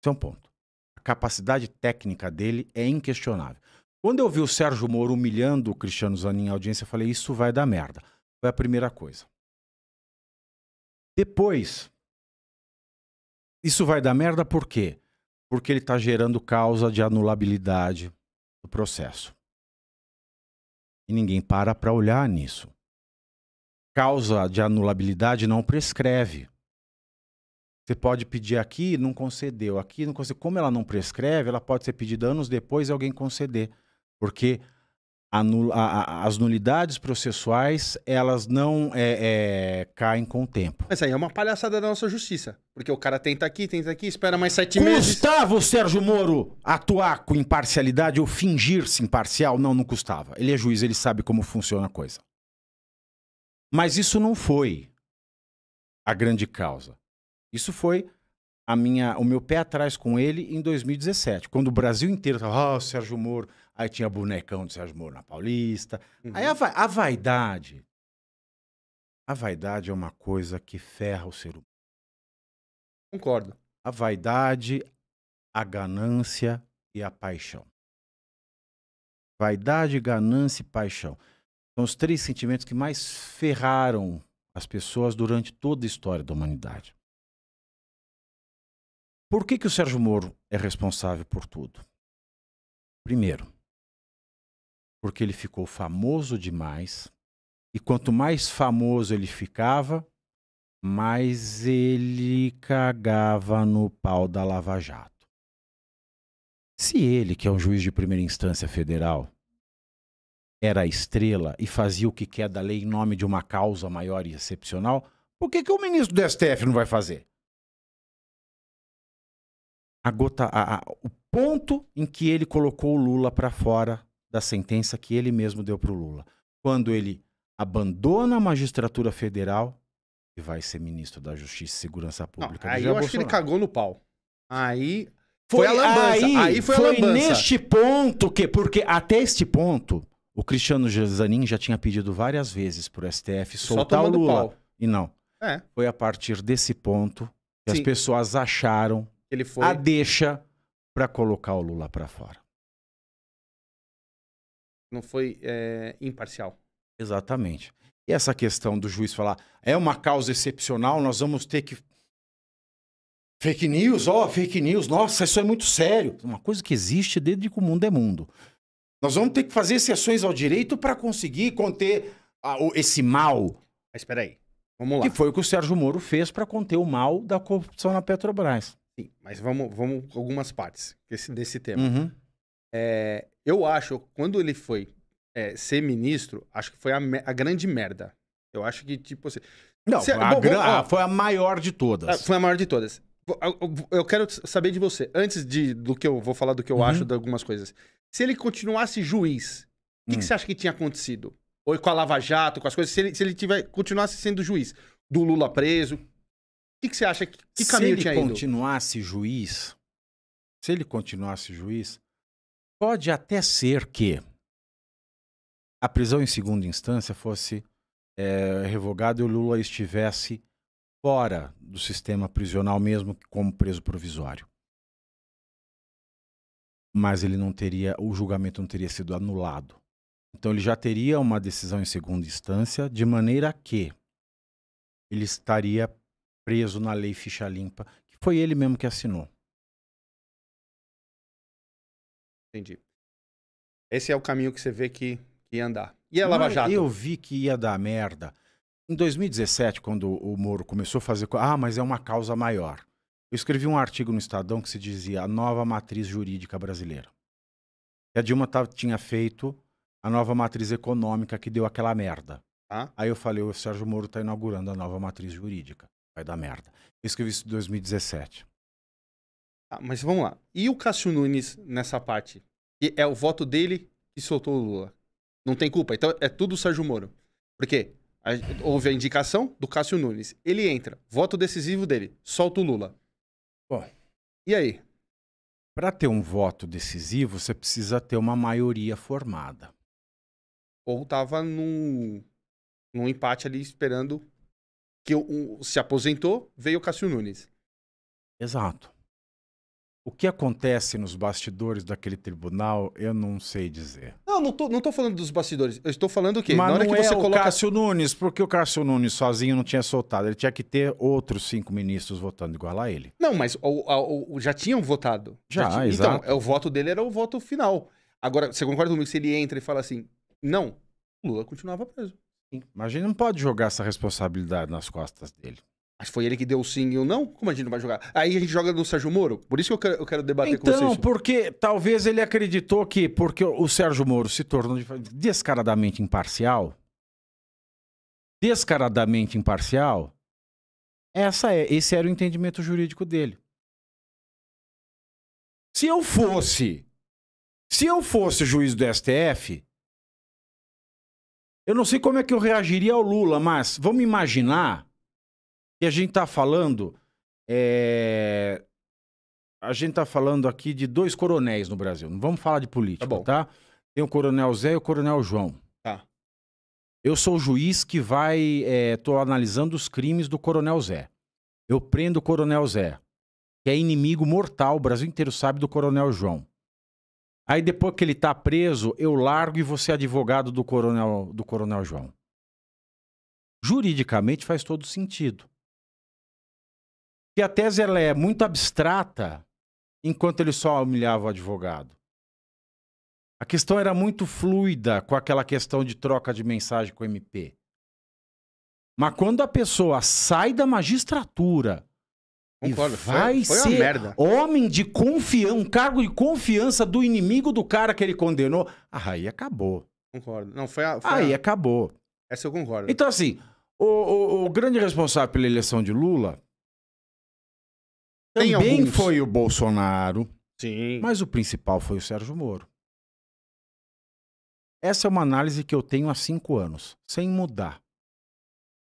Esse é um ponto. A capacidade técnica dele é inquestionável. Quando eu vi o Sérgio Moro humilhando o Cristiano Zanin em audiência, eu falei: isso vai dar merda. Foi a primeira coisa. Depois, isso vai dar merda por quê? Porque ele está gerando causa de anulabilidade do processo. E ninguém para para olhar nisso. Causa de anulabilidade não prescreve. Você pode pedir aqui, não concedeu. Aqui, não concedeu. Como ela não prescreve, ela pode ser pedida anos depois e alguém conceder. Porque a, a, as nulidades processuais, elas não é, é, caem com o tempo. Mas aí é uma palhaçada da nossa justiça. Porque o cara tenta aqui, tenta aqui, espera mais sete meses. Custava o Sérgio Moro atuar com imparcialidade ou fingir-se imparcial? Não, não custava. Ele é juiz, ele sabe como funciona a coisa. Mas isso não foi a grande causa. Isso foi a minha, o meu pé atrás com ele em 2017, quando o Brasil inteiro estava, ah, oh, Sérgio Moro, Aí tinha bonecão do Sérgio Moro na Paulista. Uhum. Aí a, va a vaidade. A vaidade é uma coisa que ferra o ser humano. Concordo. A vaidade, a ganância e a paixão. Vaidade, ganância e paixão. São os três sentimentos que mais ferraram as pessoas durante toda a história da humanidade. Por que, que o Sérgio Moro é responsável por tudo? Primeiro, porque ele ficou famoso demais. E quanto mais famoso ele ficava, mais ele cagava no pau da Lava Jato. Se ele, que é um juiz de primeira instância federal, era estrela e fazia o que quer da lei em nome de uma causa maior e excepcional, por que, que o ministro do STF não vai fazer? A gota, a, a, o ponto em que ele colocou o Lula para fora da sentença que ele mesmo deu para o Lula. Quando ele abandona a magistratura federal e vai ser ministro da Justiça e Segurança Pública. Não, aí eu Bolsonaro. acho que ele cagou no pau. Aí foi, foi a lambança. Aí, aí foi, foi neste ponto que, porque até este ponto, o Cristiano Zanin já tinha pedido várias vezes para o STF soltar o Lula. Pau. E não. É. Foi a partir desse ponto que Sim. as pessoas acharam a deixa para colocar o Lula para fora não foi é, imparcial. Exatamente. E essa questão do juiz falar, é uma causa excepcional, nós vamos ter que. Fake news, ó, oh, fake news, nossa, isso é muito sério. Uma coisa que existe desde que o mundo é mundo. Nós vamos ter que fazer exceções ao direito para conseguir conter a, esse mal. Mas espera aí, vamos lá. Que foi o que o Sérgio Moro fez para conter o mal da corrupção na Petrobras. Sim, mas vamos, vamos algumas partes desse, desse tema. Uhum. É, eu acho, quando ele foi é, ser ministro, acho que foi a, a, grande merda. Eu acho que, tipo assim. Não, é, a, bom, bom, ah, ó, foi a maior de todas. Ah, foi a maior de todas. Eu quero saber de você, antes de, do que eu vou falar do que eu uhum. acho de algumas coisas. Se ele continuasse juiz, o que, que, hum. você acha que tinha acontecido? Ou com a Lava Jato, com as coisas, se ele, se ele tiver, continuasse sendo juiz, do Lula preso, o que, que, você acha que, que caminho tinha ido? Se ele continuasse juiz, se ele continuasse juiz, Pode até ser que a prisão em segunda instância fosse é, revogada e o Lula estivesse fora do sistema prisional, mesmo como preso provisório. Mas ele não teria, o julgamento não teria sido anulado. Então ele já teria uma decisão em segunda instância, de maneira que ele estaria preso na lei ficha limpa, que foi ele mesmo que assinou. Entendi. Esse é o caminho que você vê que, ia andar. E a Lava Jato? Eu vi que ia dar merda. Em 2017, quando o Moro começou a fazer. Ah, mas é uma causa maior. Eu escrevi um artigo no Estadão que se dizia A Nova Matriz Jurídica Brasileira. E a Dilma tinha feito a nova matriz econômica que deu aquela merda. Ah? Aí eu falei: o Sérgio Moro está inaugurando a nova matriz jurídica. Vai dar merda. Eu escrevi isso em 2017. Ah, tá, mas vamos lá. E o Cássio Nunes nessa parte? que é o voto dele que soltou o Lula. Não tem culpa. Então é tudo o Sérgio Moro. Porque a, houve a indicação do Cássio Nunes. Ele entra, voto decisivo dele, solta o Lula. Bom. E aí? Para ter um voto decisivo, você precisa ter uma maioria formada. Ou tava num, num empate ali esperando que um, se aposentou, veio o Cássio Nunes. Exato. O que acontece nos bastidores daquele tribunal, eu não sei dizer. Não, não tô, não tô falando dos bastidores. Eu estou falando o quê? Mas Na hora que você é coloca. O Cássio Nunes, porque o Cássio Nunes sozinho não tinha soltado. Ele tinha que ter outros cinco ministros votando igual a ele. Não, mas o, o já tinham votado. Já, já então, exato. Então, é, o voto dele era o voto final. Agora, você concorda comigo? Se ele entra e fala assim, não, Lula continuava preso. Imagina, não pode jogar essa responsabilidade nas costas dele. Mas que foi ele que deu o sim e o não? Como a gente não vai jogar? Aí a gente joga no Sérgio Moro. Por isso que eu quero, eu quero debater então, com vocês. Então, porque talvez ele acreditou que porque o Sérgio Moro se tornou descaradamente imparcial, descaradamente imparcial, essa é, esse era o entendimento jurídico dele. Se eu fosse, se eu fosse juiz do STF, eu não sei como é que eu reagiria ao Lula, mas vamos imaginar e a gente está falando. É... A gente está falando aqui de dois coronéis no Brasil. Não vamos falar de política, tá? Bom. tá? Tem o coronel Zé e o coronel João. Tá. Eu sou o juiz que vai. Estou eh, analisando os crimes do coronel Zé. Eu prendo o coronel Zé, que é inimigo mortal, o Brasil inteiro sabe do coronel João. Aí depois que ele tá preso, eu largo e você é advogado do coronel, do coronel João. Juridicamente faz todo sentido que a tese ela é muito abstrata enquanto ele só humilhava o advogado. A questão era muito fluida com aquela questão de troca de mensagem com o MP. Mas quando a pessoa sai da magistratura Concordo, e vai foi, foi ser homem de confiança, um cargo de confiança do inimigo do cara que ele condenou, ah, aí acabou. Concordo. Não, foi, a, foi aí a... acabou. Essa eu concordo. Então, assim, o, o, o grande responsável pela eleição de Lula também alguns... foi o Bolsonaro. Sim. Mas o principal foi o Sérgio Moro. Essa é uma análise que eu tenho há cinco anos, sem mudar.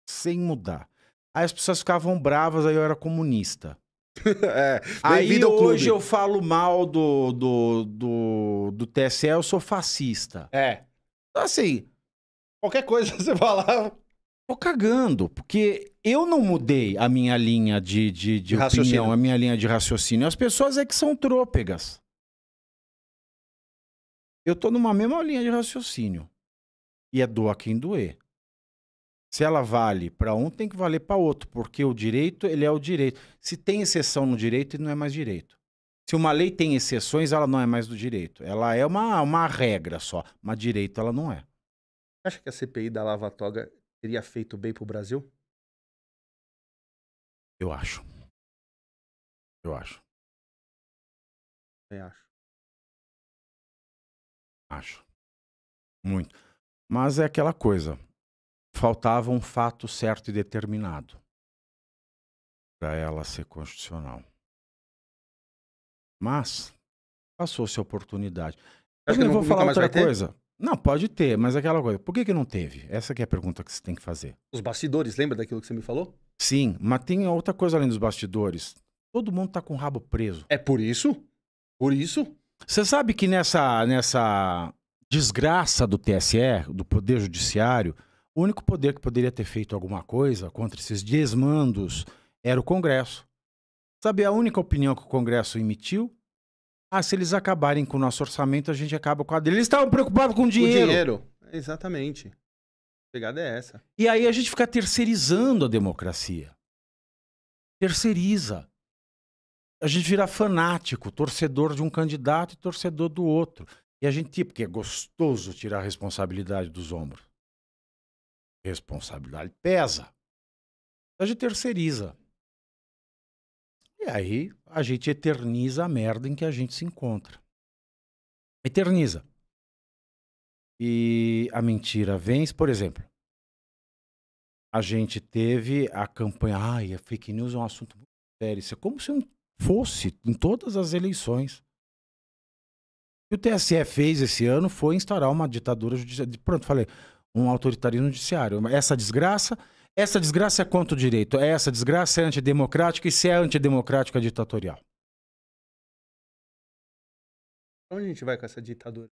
Sem mudar. Aí as pessoas ficavam bravas, aí eu era comunista. é, aí hoje eu falo mal do, do, do, do TSE, eu sou fascista. É. Então, assim. Qualquer coisa você falava. Tô cagando, porque eu não mudei a minha linha de, de, de opinião, a minha linha de raciocínio. As pessoas é que são trôpegas. Eu tô numa mesma linha de raciocínio. E é doa quem doer. Se ela vale para um, tem que valer para outro, porque o direito, ele é o direito. Se tem exceção no direito, ele não é mais direito. Se uma lei tem exceções, ela não é mais do direito. Ela é uma, uma regra só, mas direito ela não é. Acha que a CPI da Lava Toga teria feito bem pro Brasil? Eu acho. Eu acho. Eu acho. Acho. Muito. Mas é aquela coisa. Faltava um fato certo e determinado para ela ser constitucional. Mas passou-se a oportunidade. Eu, eu não vou falar outra coisa. Não, pode ter, mas aquela coisa, por que, que não teve? Essa que é a pergunta que você tem que fazer. Os bastidores, lembra daquilo que você me falou? Sim, mas tem outra coisa além dos bastidores. Todo mundo tá com o rabo preso. É por isso? Por isso? Você sabe que nessa, nessa desgraça do TSE, do Poder Judiciário, o único poder que poderia ter feito alguma coisa contra esses desmandos era o Congresso. Sabe a única opinião que o Congresso emitiu? Ah, se eles acabarem com o nosso orçamento, a gente acaba com a dele. Eles estavam preocupados com o dinheiro. O dinheiro, exatamente. A pegada é essa. E aí a gente fica terceirizando a democracia. Terceiriza. A gente vira fanático, torcedor de um candidato e torcedor do outro. E a gente, tipo, porque é gostoso tirar a responsabilidade dos ombros. Responsabilidade pesa. Então a gente terceiriza. E aí a gente eterniza a merda em que a gente se encontra. Eterniza. E a mentira vem por exemplo. A gente teve a campanha. Ai, a fake news é um assunto muito sério. Isso é como se fosse em todas as eleições. O que o TSE fez esse ano foi instaurar uma ditadura judiciária. Pronto, falei, um autoritarismo judiciário. Essa desgraça essa desgraça é contra o direito, é essa desgraça é antidemocrática e se é antidemocrática é ditatorial. Onde a gente vai com essa ditadura?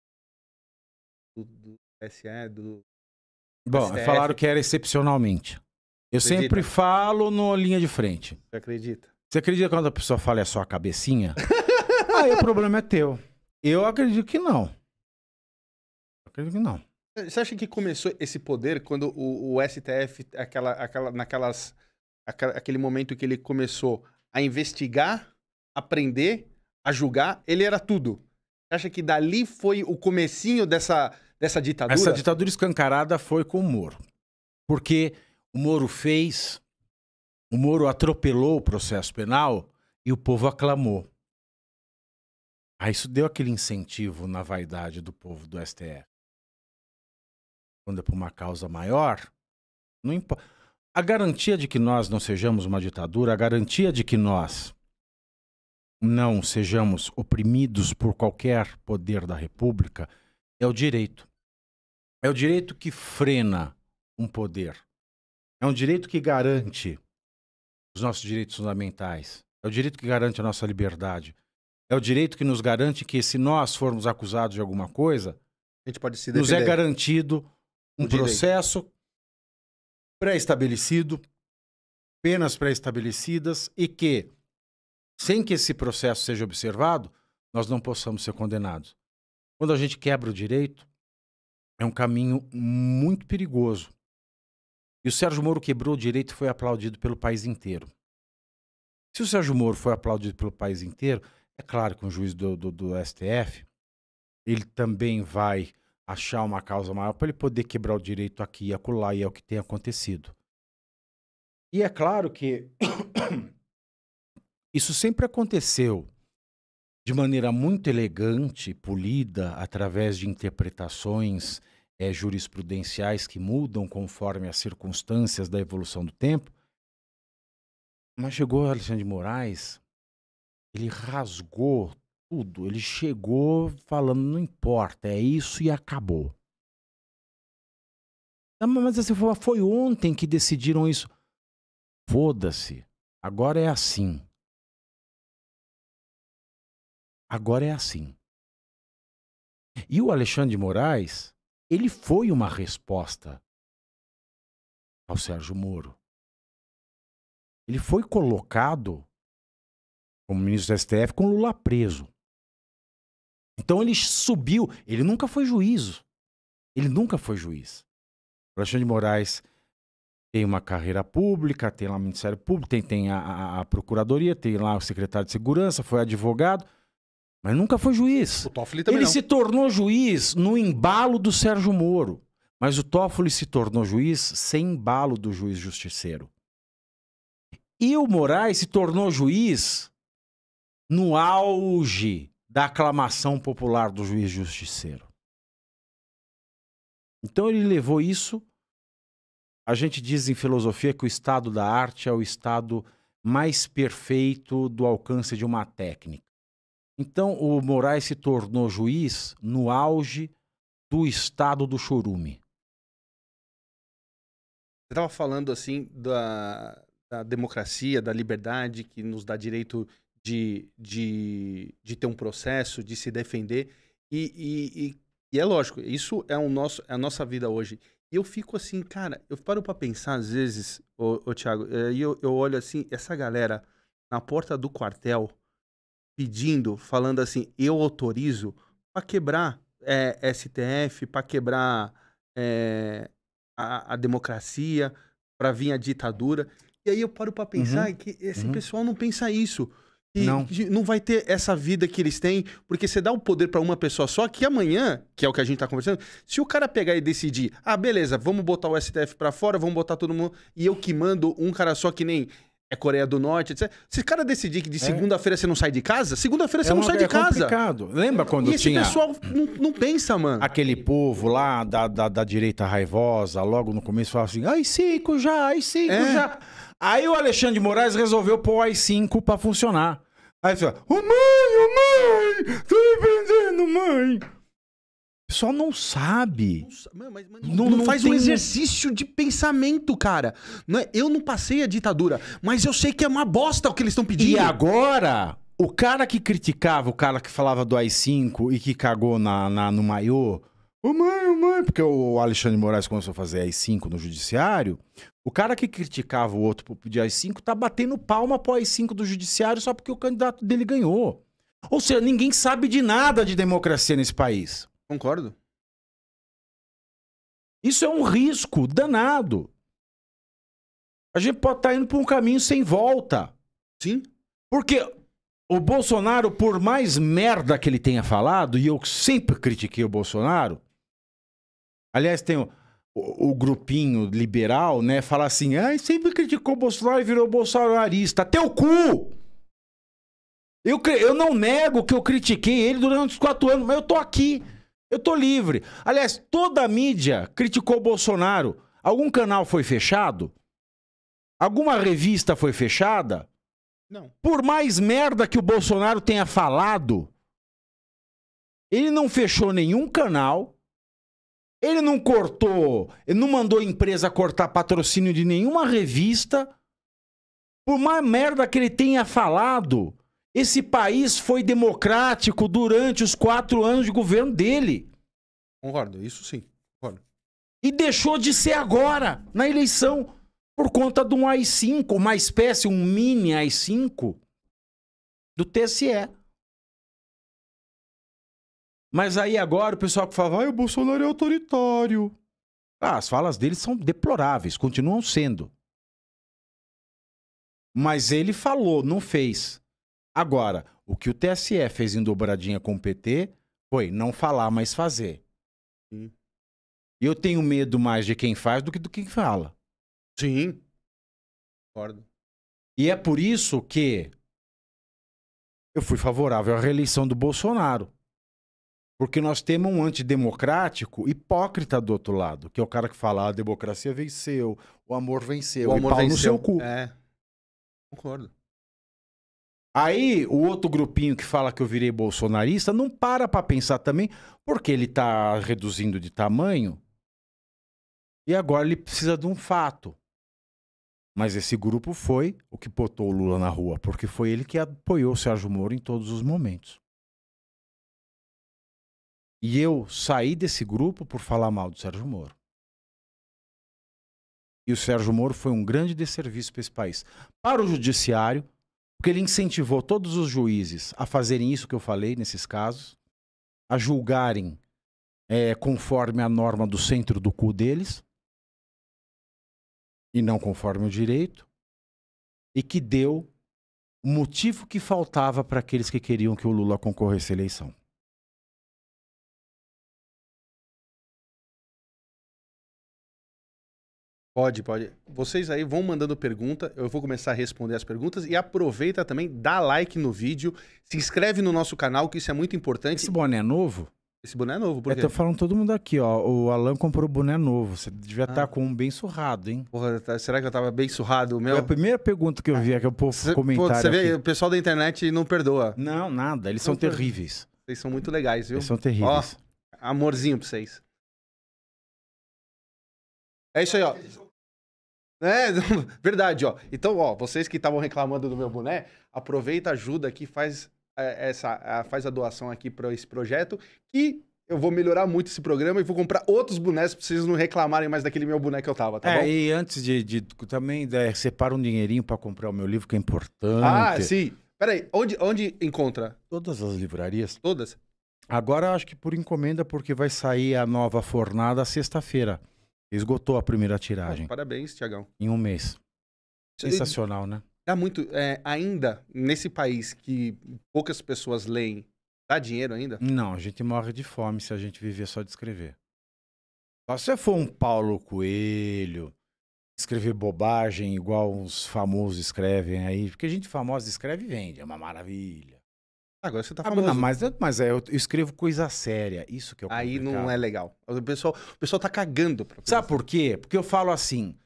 Do, do SE, do. Bom, STF. falaram que era excepcionalmente. Eu acredita? sempre falo no linha de frente. Você acredita? Você acredita quando a pessoa fala é só a cabecinha? Aí o problema é teu. Eu acredito que não. Eu acredito que não. É, você acha que começou esse poder quando o, o STF, aquela, aquela, naquelas, aquela, aquele momento que ele começou a investigar, a prender, a julgar, ele era tudo? Você acha que dali foi o comecinho dessa, dessa ditadura? Essa ditadura escancarada foi com o Moro. Porque o Moro fez, o Moro atropelou o processo penal e o povo aclamou. Aí ah, isso deu aquele incentivo na vaidade do povo do STF quando é por uma causa maior, não importa. A garantia de que nós não sejamos uma ditadura, a garantia de que nós não sejamos oprimidos por qualquer poder da República é o direito. É o direito que frena um poder. É um direito que garante os nossos direitos fundamentais. É o direito que garante a nossa liberdade. É o direito que nos garante que, se nós formos acusados de alguma coisa, nos é garantido um Direito. processo pré-estabelecido, penas pré-estabelecidas e que, sem que esse processo seja observado, nós não possamos ser condenados. Quando a gente quebra o direito, é um caminho muito perigoso. E o Sérgio Moro quebrou o direito e foi aplaudido pelo país inteiro. Se o Sérgio Moro foi aplaudido pelo país inteiro, é claro que um juiz do, do, do STF ele também vai achar uma causa maior para ele poder quebrar o direito aqui e acolá, e é o que tem acontecido. E é claro que isso sempre aconteceu de maneira muito elegante, polida, através de interpretações é, jurisprudenciais que mudam conforme as circunstâncias da evolução do tempo. Mas chegou Alexandre de Moraes, ele rasgou tudo. Ele chegou falando, não importa, é isso e acabou. Não, ah, mas assim, foi ontem que decidiram isso. Foda-se. Agora é assim. Agora é assim. E o Alexandre de Moraes, ele foi uma resposta ao Sérgio Moro. Ele foi colocado como ministro do STF com Lula preso. Então ele subiu. Ele nunca foi juízo. Ele nunca foi juiz. O Alexandre de Moraes tem uma carreira pública, tem lá o Ministério Público, tem, tem a, a, a, Procuradoria, tem lá o secretário de Segurança, foi advogado, mas nunca foi juiz. O Toffoli também Ele não. se tornou juiz no embalo do Sérgio Moro, mas o Toffoli se tornou juiz sem embalo do juiz justiceiro. E o Moraes se tornou juiz no auge da aclamação popular do juiz justiceiro. Então ele levou isso. A gente diz em filosofia que o estado da arte é o estado mais perfeito do alcance de uma técnica. Então o Moraes se tornou juiz no auge do estado do chorume. Você estava falando assim da, da democracia, da liberdade que nos dá direito de, de, de ter um processo, de se defender. E, e, e, e é lógico, isso é, um nosso, é a nossa vida hoje. E eu fico assim, cara, eu paro para pensar às vezes, ô, ô Thiago, eh, e eu, eu olho assim, essa galera na porta do quartel pedindo, falando assim, eu autorizo para quebrar é, eh, STF, para quebrar é, a, a, democracia, para vir a ditadura. E aí eu paro para pensar uhum. que esse uhum. pessoal não pensa isso. E não. não vai ter essa vida que eles têm, porque você dá o poder para uma pessoa só, que amanhã, que é o que a gente tá conversando, se o cara pegar e decidir, ah, beleza, vamos botar o STF para fora, vamos botar todo mundo, e eu que mando um cara só que nem é Coreia do Norte, etc. Se o cara decidir que de é. segunda-feira você não sai de casa, segunda-feira você é não sai de é casa. Complicado. Lembra quando e tinha... E esse pessoal não, não, pensa, mano. Aquele povo lá da, da, da, direita raivosa, logo no começo, falava assim, ai, cinco já, ai, cinco é. já. Aí o Alexandre de Moraes resolveu pôr o AI5 pra funcionar. Aí você fala, ô oh, mãe, ô oh, mãe, tô vendendo, mãe. Só não sabe. Não, mas, mas não, não, não faz um exercício de pensamento, cara. Não é, eu não passei a ditadura, mas eu sei que é uma bosta o que eles estão pedindo. E agora, o cara que criticava, o cara que falava do AI-5 e que cagou na, na no maiô, Ô mãe, ô mãe, porque o Alexandre Moraes começou a fazer AI-5 no judiciário, o cara que criticava o outro por pedir AI-5 tá batendo palma pro AI-5 do judiciário só porque o candidato dele ganhou. Ou seja, ninguém sabe de nada de democracia nesse país. Concordo. Isso é um risco danado. A gente pode estar tá indo para um caminho sem volta. Sim. Porque o Bolsonaro, por mais merda que ele tenha falado, e eu sempre critiquei o Bolsonaro, Aliás, tem o, o, o grupinho liberal, né? Fala assim: ah, sempre criticou o Bolsonaro e virou bolsonarista. Teu cu! Eu, eu não nego que eu critiquei ele durante os quatro anos, mas eu tô aqui. Eu tô livre. Aliás, toda a mídia criticou o Bolsonaro. Algum canal foi fechado? Alguma revista foi fechada? Não. Por mais merda que o Bolsonaro tenha falado, ele não fechou nenhum canal, ele não cortou, ele não mandou a empresa cortar patrocínio de nenhuma revista. Por mais merda que ele tenha falado, esse país foi democrático durante os quatro anos de governo dele. Concordo, isso sim. Concordo. E deixou de ser agora, na eleição, por conta de um AI-5, uma espécie, um mini AI-5 do TSE. Mas aí agora o pessoal que fala, ah, o Bolsonaro é autoritário. Ah, as falas dele são deploráveis, continuam sendo. Mas ele falou, não fez. Agora, o que o TSE fez em dobradinha com o PT foi não falar, mas fazer. E Eu tenho medo mais de quem faz do que do que fala. Sim. Concordo. E é por isso que eu fui favorável à reeleição do Bolsonaro. Porque nós temos um antidemocrático hipócrita do outro lado, que é o cara que fala: ah, a democracia venceu, o amor venceu, o amor venceu. no seu cu. É. Concordo. Aí o outro grupinho que fala que eu virei bolsonarista não para para pensar também, porque ele tá reduzindo de tamanho. E agora ele precisa de um fato. Mas esse grupo foi o que botou o Lula na rua, porque foi ele que apoiou o Sérgio Moro em todos os momentos. E eu saí desse grupo por falar mal do Sérgio Moro. E o Sérgio Moro foi um grande desserviço para esse país. Para o judiciário, porque ele incentivou todos os juízes a fazerem isso que eu falei nesses casos, a julgarem é, conforme a norma do centro do cu deles, e não conforme o direito, e que deu o motivo que faltava para aqueles que queriam que o Lula concorresse à eleição. Pode, pode. Vocês aí vão mandando pergunta, eu vou começar a responder as perguntas e aproveita também, dá like no vídeo, se inscreve no nosso canal, que isso é muito importante. Esse boné é novo? Esse boné é novo, por é, quê? Eu tô falando todo mundo aqui, ó. O Alan comprou boné novo. Você devia estar tá ah. tá com um bem surrado, hein? Porra, tá, será que eu tava bem surrado? O meu... É a primeira pergunta que eu vi é que o povo cê, comentário. Pô, você vê, aqui. o pessoal da internet não perdoa. Não, nada. Eles não são terríveis. Vocês são muito legais, viu? Eles são terríveis. Ó, amorzinho pra vocês. É isso aí, ó. É, verdade, ó. Então, ó, vocês que estavam reclamando do meu boné, aproveita, ajuda aqui, faz é, essa, faz a doação aqui para esse projeto, e eu vou melhorar muito esse programa e vou comprar outros bonés pra vocês não reclamarem mais daquele meu boné que eu tava, tá é, bom? E antes de, de também é, separa um dinheirinho para comprar o meu livro, que é ah, importante. Ah, sim. Peraí, onde, onde encontra? Todas as livrarias. Todas? Agora acho que por encomenda, porque vai sair a nova fornada sexta-feira. Esgotou a primeira tiragem. parabéns, Tiagão. Em um mês. Sensacional, né? É muito. É, ainda nesse país que poucas pessoas leem, dá dinheiro ainda? Não, a gente morre de fome se a gente viver só de escrever. se você for um Paulo Coelho, escrever bobagem igual os famosos escrevem aí, porque gente famosa escreve e vende, é uma maravilha. Agora você tá falando. Ah, mas, mas é, eu escrevo coisa séria. Isso que eu é Aí não é legal. O pessoal, o pessoal tá cagando. Pra Sabe por quê? Porque eu falo assim.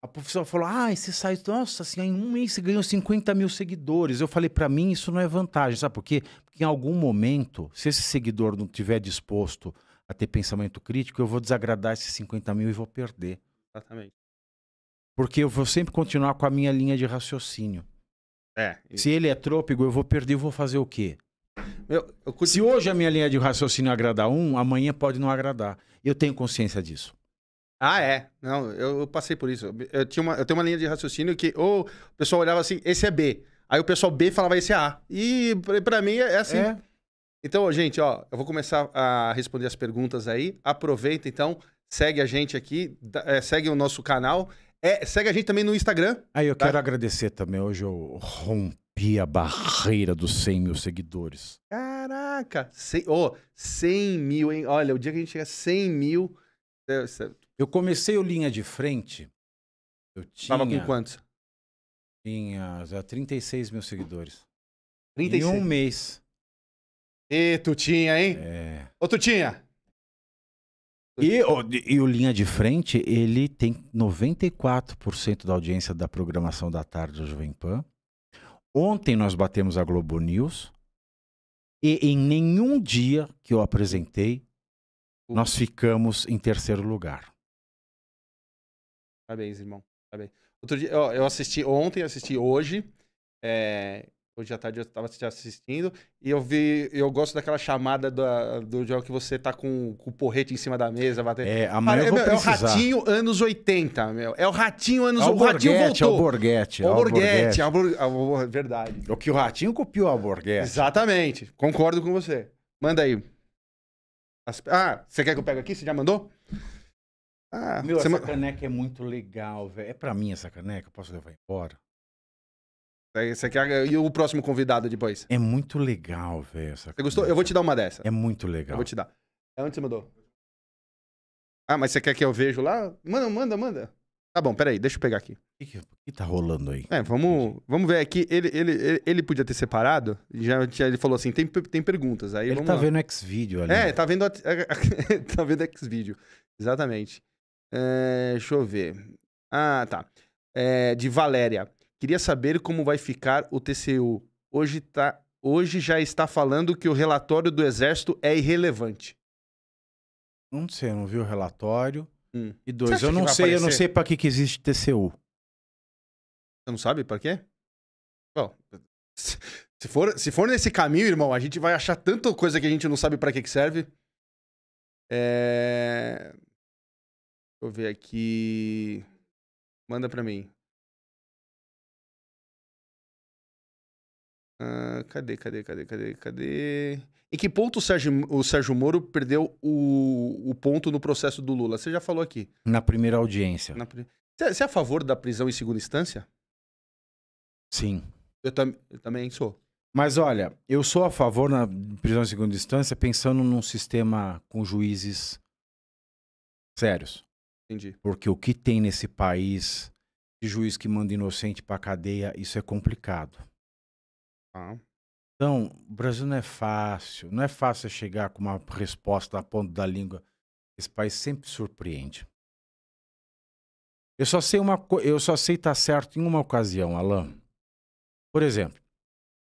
A professora falou: Ah, você sai. nossa, assim, em um mês você ganhou 50 mil seguidores. Eu falei: Para mim, isso não é vantagem. Sabe por quê? Porque em algum momento, se esse seguidor não tiver disposto a ter pensamento crítico, eu vou desagradar esses 50 mil e vou perder. Exatamente. Porque eu vou sempre continuar com a minha linha de raciocínio. É. Se ele é trôpego, eu vou perder, eu vou fazer o quê? eu Se hoje a minha linha de raciocínio agradar um, amanhã pode não agradar. Eu tenho consciência disso. Ah, é. Não, eu, eu passei por isso. Eu, tinha uma, eu tenho uma linha de raciocínio que ou o pessoal olhava assim, esse é B. Aí o pessoal B falava esse é A. E para mim é assim. É. Então, gente, ó, eu vou começar a responder as perguntas aí. Aproveita, então, segue a gente aqui, é, segue o nosso canal. É, segue a gente também no Instagram. Aí eu tá? quero agradecer também. Hoje eu rompo rompi a barreira dos 100 mil seguidores. Caraca! 100, oh, 100 mil, hein? Olha, o dia que a gente chega a 100 mil. É, eu comecei o Linha de Frente. Eu tinha. Tava com quantos? Tinha 36 é, mil seguidores. 36? Em um mês. E Tutinha, hein? É. Ô, Tutinha! E, e, o Linha de Frente, ele tem 94% da audiência da programação da tarde do Jovem Pan. Ontem nós batemos a Globo News e em nenhum dia que eu apresentei nós ficamos em terceiro lugar. Parabéns, irmão. Parabéns. Outro dia, eu, eu assisti ontem, assisti hoje. É, hoje à tarde eu estava te assistindo, e eu vi, eu gosto daquela chamada do jogo que você tá com, com o porrete em cima da mesa, batendo. É, a ah, é, é o ratinho anos 80, meu. É o ratinho anos 80. É o ratinho é voltou. Borghetti, é o Borghetti. É verdade. O que o ratinho copiou Borghetti. Exatamente, concordo com você. Manda aí. As... Ah, você quer que eu pegue aqui? Você já mandou? Ah, Meu, essa caneca é muito legal, velho. É pra mim essa caneca? Eu posso levar embora? Você quer... E o próximo convidado depois? É muito legal, velho. Você gostou? Eu vou te dar uma dessa. É muito legal. Eu vou te dar. É onde você mandou? Ah, mas você quer que eu veja lá? Manda, manda, manda. Tá bom, peraí, deixa eu pegar aqui. O que, que, tá rolando aí? É, vamos, vamos ver aqui. É ele, ele, ele podia ter separado. Já, ele falou assim: tem, tem perguntas. Aí ele tá lá. vendo X-Video ali. É, né? tá vendo, tá vendo X-Video. Exatamente. É, deixa eu ver. Ah, tá. É, de Valéria. Queria saber como vai ficar o TCU. Hoje, tá, hoje já está falando que o relatório do Exército é irrelevante. Não sei, eu não vi o relatório. Hum. E dois, eu não sei, eu não sei para que, que existe TCU. Você não sabe para quê? Bom, se for, se for nesse caminho, irmão, a gente vai achar tanta coisa que a gente não sabe para que, que serve. É... Deixa eu ver aqui. Manda para mim. cadê, cadê, cadê, cadê, cadê? Em que ponto o Sérgio, o Sérgio Moro perdeu o, o ponto no processo do Lula? Você já falou aqui. Na primeira audiência. Na, você é a favor da prisão em segunda instância? Sim. Eu, tam, eu também sou. Mas olha, eu sou a favor da prisão em segunda instância pensando num sistema com juízes sérios. Entendi. Porque o que tem nesse país de juiz que manda inocente pra cadeia, isso é complicado. Então, o Brasil não é fácil. Não é fácil chegar com uma resposta na ponta da língua. Esse país sempre surpreende. Eu só sei uma eu só sei estar tá certo em uma ocasião, Alan. Por exemplo,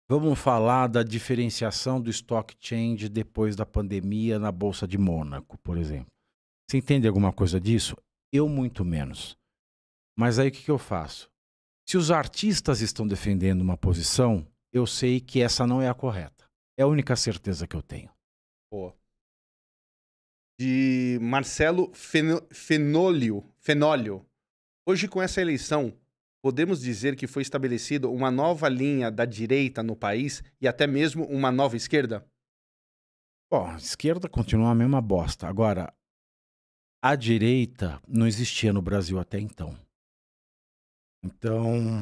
vamos falar da diferenciação do stock change depois da pandemia na bolsa de Mônaco, por exemplo. Você entende alguma coisa disso? Eu muito menos. Mas aí o que, que eu faço? Se os artistas estão defendendo uma posição, eu sei que essa não é a correta. É a única certeza que eu tenho. Boa. De Marcelo Fenólio. Fenolio. Hoje, com essa eleição, podemos dizer que foi estabelecida uma nova linha da direita no país e até mesmo uma nova esquerda? Bom, a esquerda continua a mesma bosta. Agora, a direita não existia no Brasil até então. Então,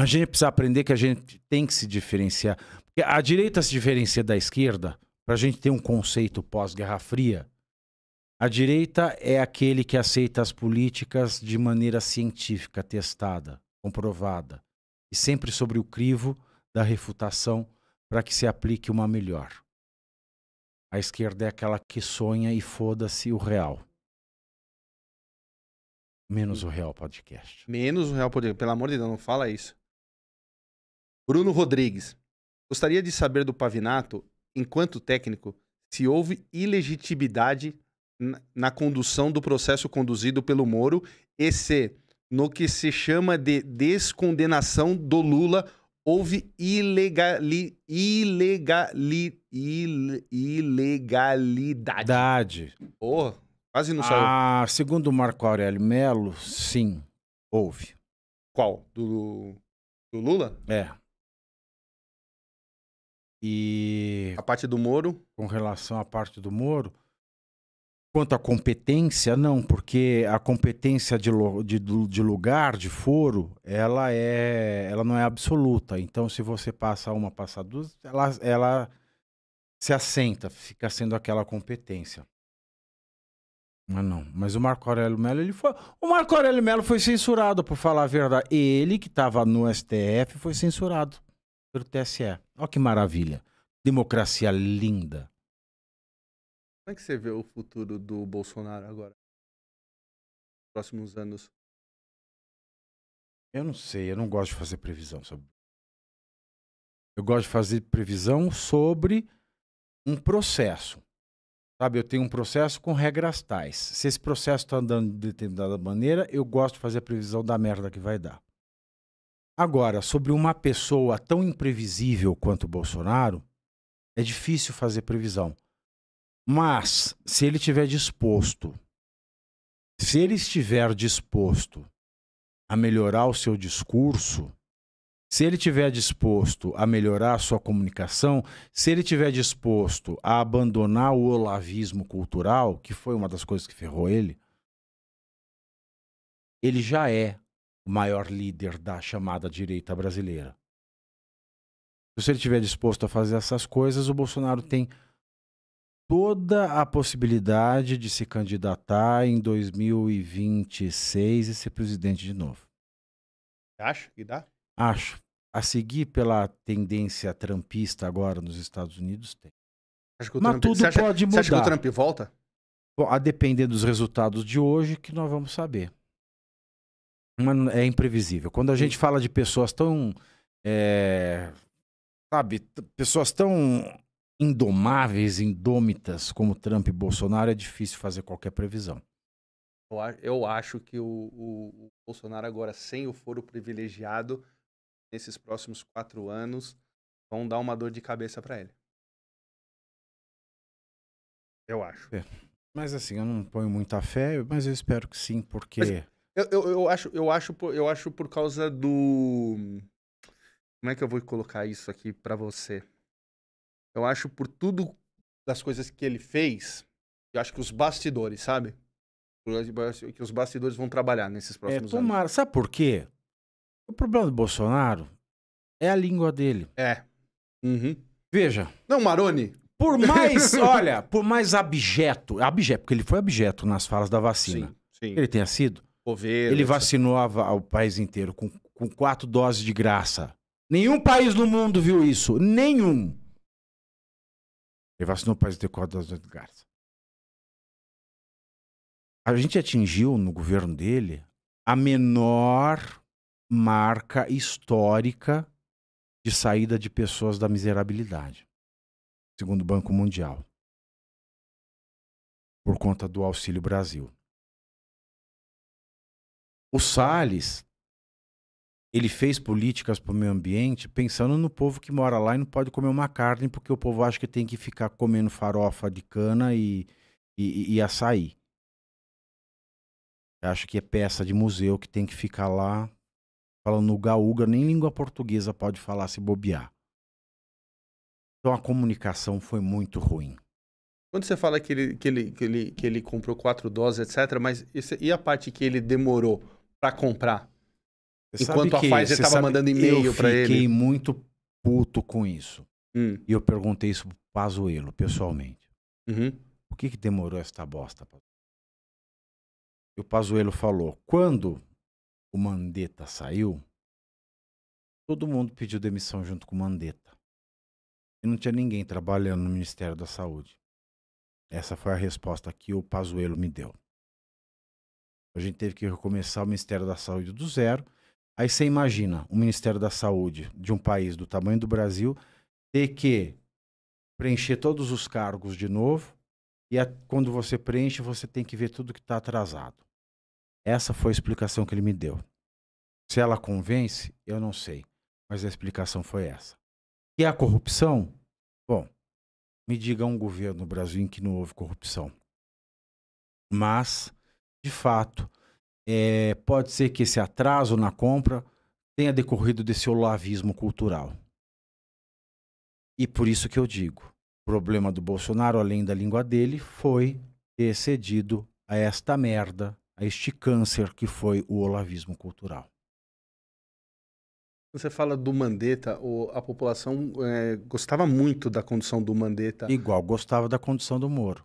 a gente precisa aprender que a gente tem que se diferenciar. Porque a direita se diferencia da esquerda, para a gente ter um conceito pós-Guerra Fria. A direita é aquele que aceita as políticas de maneira científica, testada, comprovada, e sempre sobre o crivo da refutação para que se aplique uma melhor. A esquerda é aquela que sonha e foda-se o real. Menos o Real Podcast. Menos o Real Podcast. Pelo amor de Deus, não fala isso. Bruno Rodrigues. Gostaria de saber do Pavinato, enquanto técnico, se houve ilegitimidade na condução do processo conduzido pelo Moro e se, no que se chama de descondenação do Lula, houve ilegali, ilegali, ilegalidade. Porra, Oh, quase não saiu. Ah, segundo Marco Aurélio Melo, sim, houve. Qual? Do, do Lula? É. E. A parte do Moro? Com relação à parte do Moro. Quanto à competência, não, porque a competência de, de, de lugar, de foro, ela, é, ela não é absoluta. Então, se você passa uma, passa duas, ela, ela se assenta, fica sendo aquela competência. Mas não, mas o Marco Aurélio Melo, ele foi. O Marco Aurélio Melo foi censurado, por falar a verdade. Ele, que estava no STF, foi censurado pelo TSE. Olha que maravilha. Democracia linda. Como é que você vê o futuro do Bolsonaro agora? Próximos anos? Eu não sei, eu não gosto de fazer previsão sobre. Eu gosto de fazer previsão sobre um processo. Sabe, eu tenho um processo com regras tais. Se esse processo está andando de determinada maneira, eu gosto de fazer a previsão da merda que vai dar. Agora, sobre uma pessoa tão imprevisível quanto o Bolsonaro, é difícil fazer previsão. Mas, se ele estiver disposto, se ele estiver disposto a melhorar o seu discurso, se ele estiver disposto a melhorar a sua comunicação, se ele estiver disposto a abandonar o olavismo cultural, que foi uma das coisas que ferrou ele, ele já é o maior líder da chamada direita brasileira. Se ele estiver disposto a fazer essas coisas, o Bolsonaro tem toda a possibilidade de se candidatar em 2026 e ser presidente de novo. Acho que dá? Acho. A seguir pela tendência trampista agora nos Estados Unidos, tem. Mas Trump... tudo acha... pode mudar. Você acha que o Trump volta? Bom, a depender dos resultados de hoje que nós vamos saber é imprevisível. Quando a gente fala de pessoas tão. É, sabe, pessoas tão indomáveis, indômitas como Trump e Bolsonaro, é difícil fazer qualquer previsão. Eu acho que o, o, o Bolsonaro, agora sem o foro privilegiado, nesses próximos quatro anos, vão dar uma dor de cabeça para ele. Eu acho. É. Mas assim, eu não ponho muita fé, mas eu espero que sim, porque. Mas eu, eu, eu, acho, eu, acho por, eu acho por causa do. Como é que eu vou colocar isso aqui para você? Eu acho por tudo das coisas que ele fez, eu acho que os bastidores, sabe? Que os bastidores vão trabalhar nesses é, próximos é, tomara. anos. Sabe por quê? O problema do Bolsonaro é a língua dele. É. Uhum. Veja. Não, Maroni. Por mais, olha, por mais abjeto, abjeto, porque ele foi abjeto nas falas da vacina. Sim, sim. Ele tenha sido. Coveiro, ele vacinou a, o país inteiro com, com quatro doses de graça. Nenhum país no mundo viu isso. Nenhum. Ele vacinou o país inteiro com quatro doses de graça. A gente atingiu no governo dele a menor marca histórica de saída de pessoas da miserabilidade, segundo o Banco Mundial, por conta do Auxílio Brasil. O Salles, ele fez políticas para o meio ambiente pensando no povo que mora lá e não pode comer uma carne porque o povo acha que tem que ficar comendo farofa de cana e, e, e açaí. Acho que é peça de museu que tem que ficar lá falando gaúga, nem língua portuguesa pode falar se bobear. Então a comunicação foi muito ruim. Quando você fala que ele, que ele, que ele, que ele comprou quatro doses, etc., mas esse, e a parte que ele demorou? para comprar. Você Enquanto a Pfizer estava mandando e-mail para ele. Eu fiquei muito puto com isso. Hum. E eu perguntei isso pro Pazuello, pessoalmente. Uhum. Por que, que demorou esta bosta? E o Pazuello falou, quando o Mandetta saiu, todo mundo pediu demissão junto com o Mandetta. E não tinha ninguém trabalhando no Ministério da Saúde. Essa foi a resposta que o Pazuello me deu. A gente teve que recomeçar o Ministério da Saúde do zero. Aí você imagina o Ministério da Saúde de um país do tamanho do Brasil ter que preencher todos os cargos de novo. E a, quando você preenche, você tem que ver tudo que está atrasado. Essa foi a explicação que ele me deu. Se ela convence, eu não sei. Mas a explicação foi essa. E a corrupção? Bom, me diga um governo no Brasil em que não houve corrupção. Mas de fato, é, pode ser que esse atraso na compra tenha decorrido desse olavismo cultural. E por isso que eu digo, o problema do Bolsonaro, além da língua dele, foi ter cedido a esta merda, a este câncer que foi o olavismo cultural. Você fala do Mandetta, a população é, gostava muito da condição do Mandetta. Igual gostava da condição do Moro.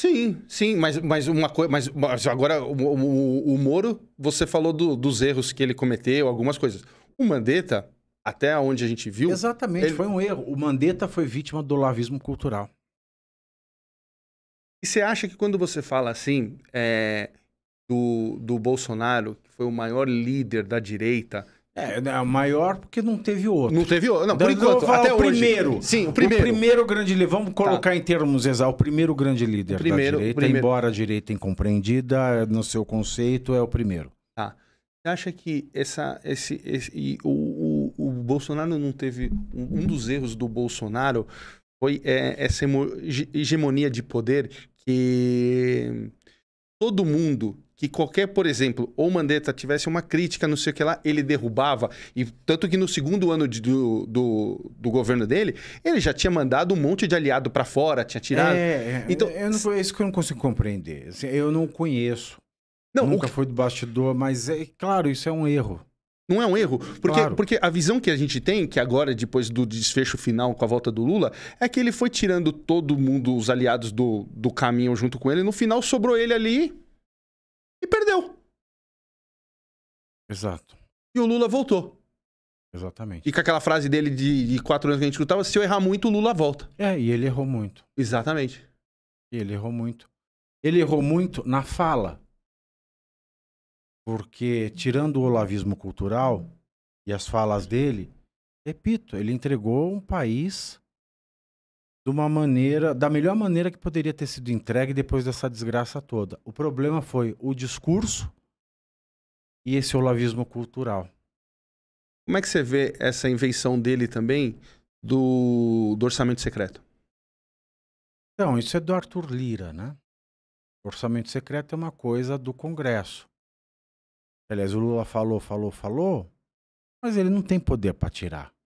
Sim, sim, mas, mas uma coisa. Mas, mas, agora, o, o, o Moro, você falou do, dos erros que ele cometeu, algumas coisas. O Mandetta, até onde a gente viu. Exatamente, ele... foi um erro. O Mandetta foi vítima do lavismo cultural. E você acha que quando você fala assim é, do, do Bolsonaro, que foi o maior líder da direita, é, é maior porque não teve outro. Não teve outro. Não, por Dando então, enquanto, até o hoje. primeiro. Sim, o primeiro. O primeiro grande líder, vamos tá. colocar tá. em termos exatos, o primeiro grande líder primeiro, da direita, primeiro. embora a direita incompreendida no seu conceito, é o primeiro. Tá. Você acha que essa, esse, esse o, o, o, Bolsonaro não teve... Um dos erros do Bolsonaro foi é, essa hegemonia de poder que todo mundo que qualquer, por exemplo, ou Mandetta tivesse uma crítica, não sei o que lá, ele derrubava. E tanto que no segundo ano de, do, do, do, governo dele, ele já tinha mandado um monte de aliado para fora, tinha tirado. É, é, é, então, eu não, é isso que eu não consigo compreender. Assim, eu não conheço. Não, Nunca que... foi do bastidor, mas é claro, isso é um erro. Não é um erro, porque, claro. porque a visão que a gente tem, que agora, depois do desfecho final com a volta do Lula, é que ele foi tirando todo mundo, os aliados do, do caminho junto com ele, no final sobrou ele ali e perdeu. Exato. E o Lula voltou. Exatamente. E com aquela frase dele de, de quatro anos que a gente escutava, se eu errar muito, o Lula volta. É, e ele errou muito. Exatamente. E ele errou muito. Ele errou muito na fala. Porque, tirando o olavismo cultural e as falas dele, repito, ele entregou um país de uma maneira, da melhor maneira que poderia ter sido entregue depois dessa desgraça toda. O problema foi o discurso e esse olavismo cultural. Como é que você vê essa invenção dele também do, do orçamento secreto? Então, isso é do Arthur Lira, né? orçamento secreto é uma coisa do Congresso. Aliás, o Lula falou, falou, falou, mas ele não tem poder para tirar.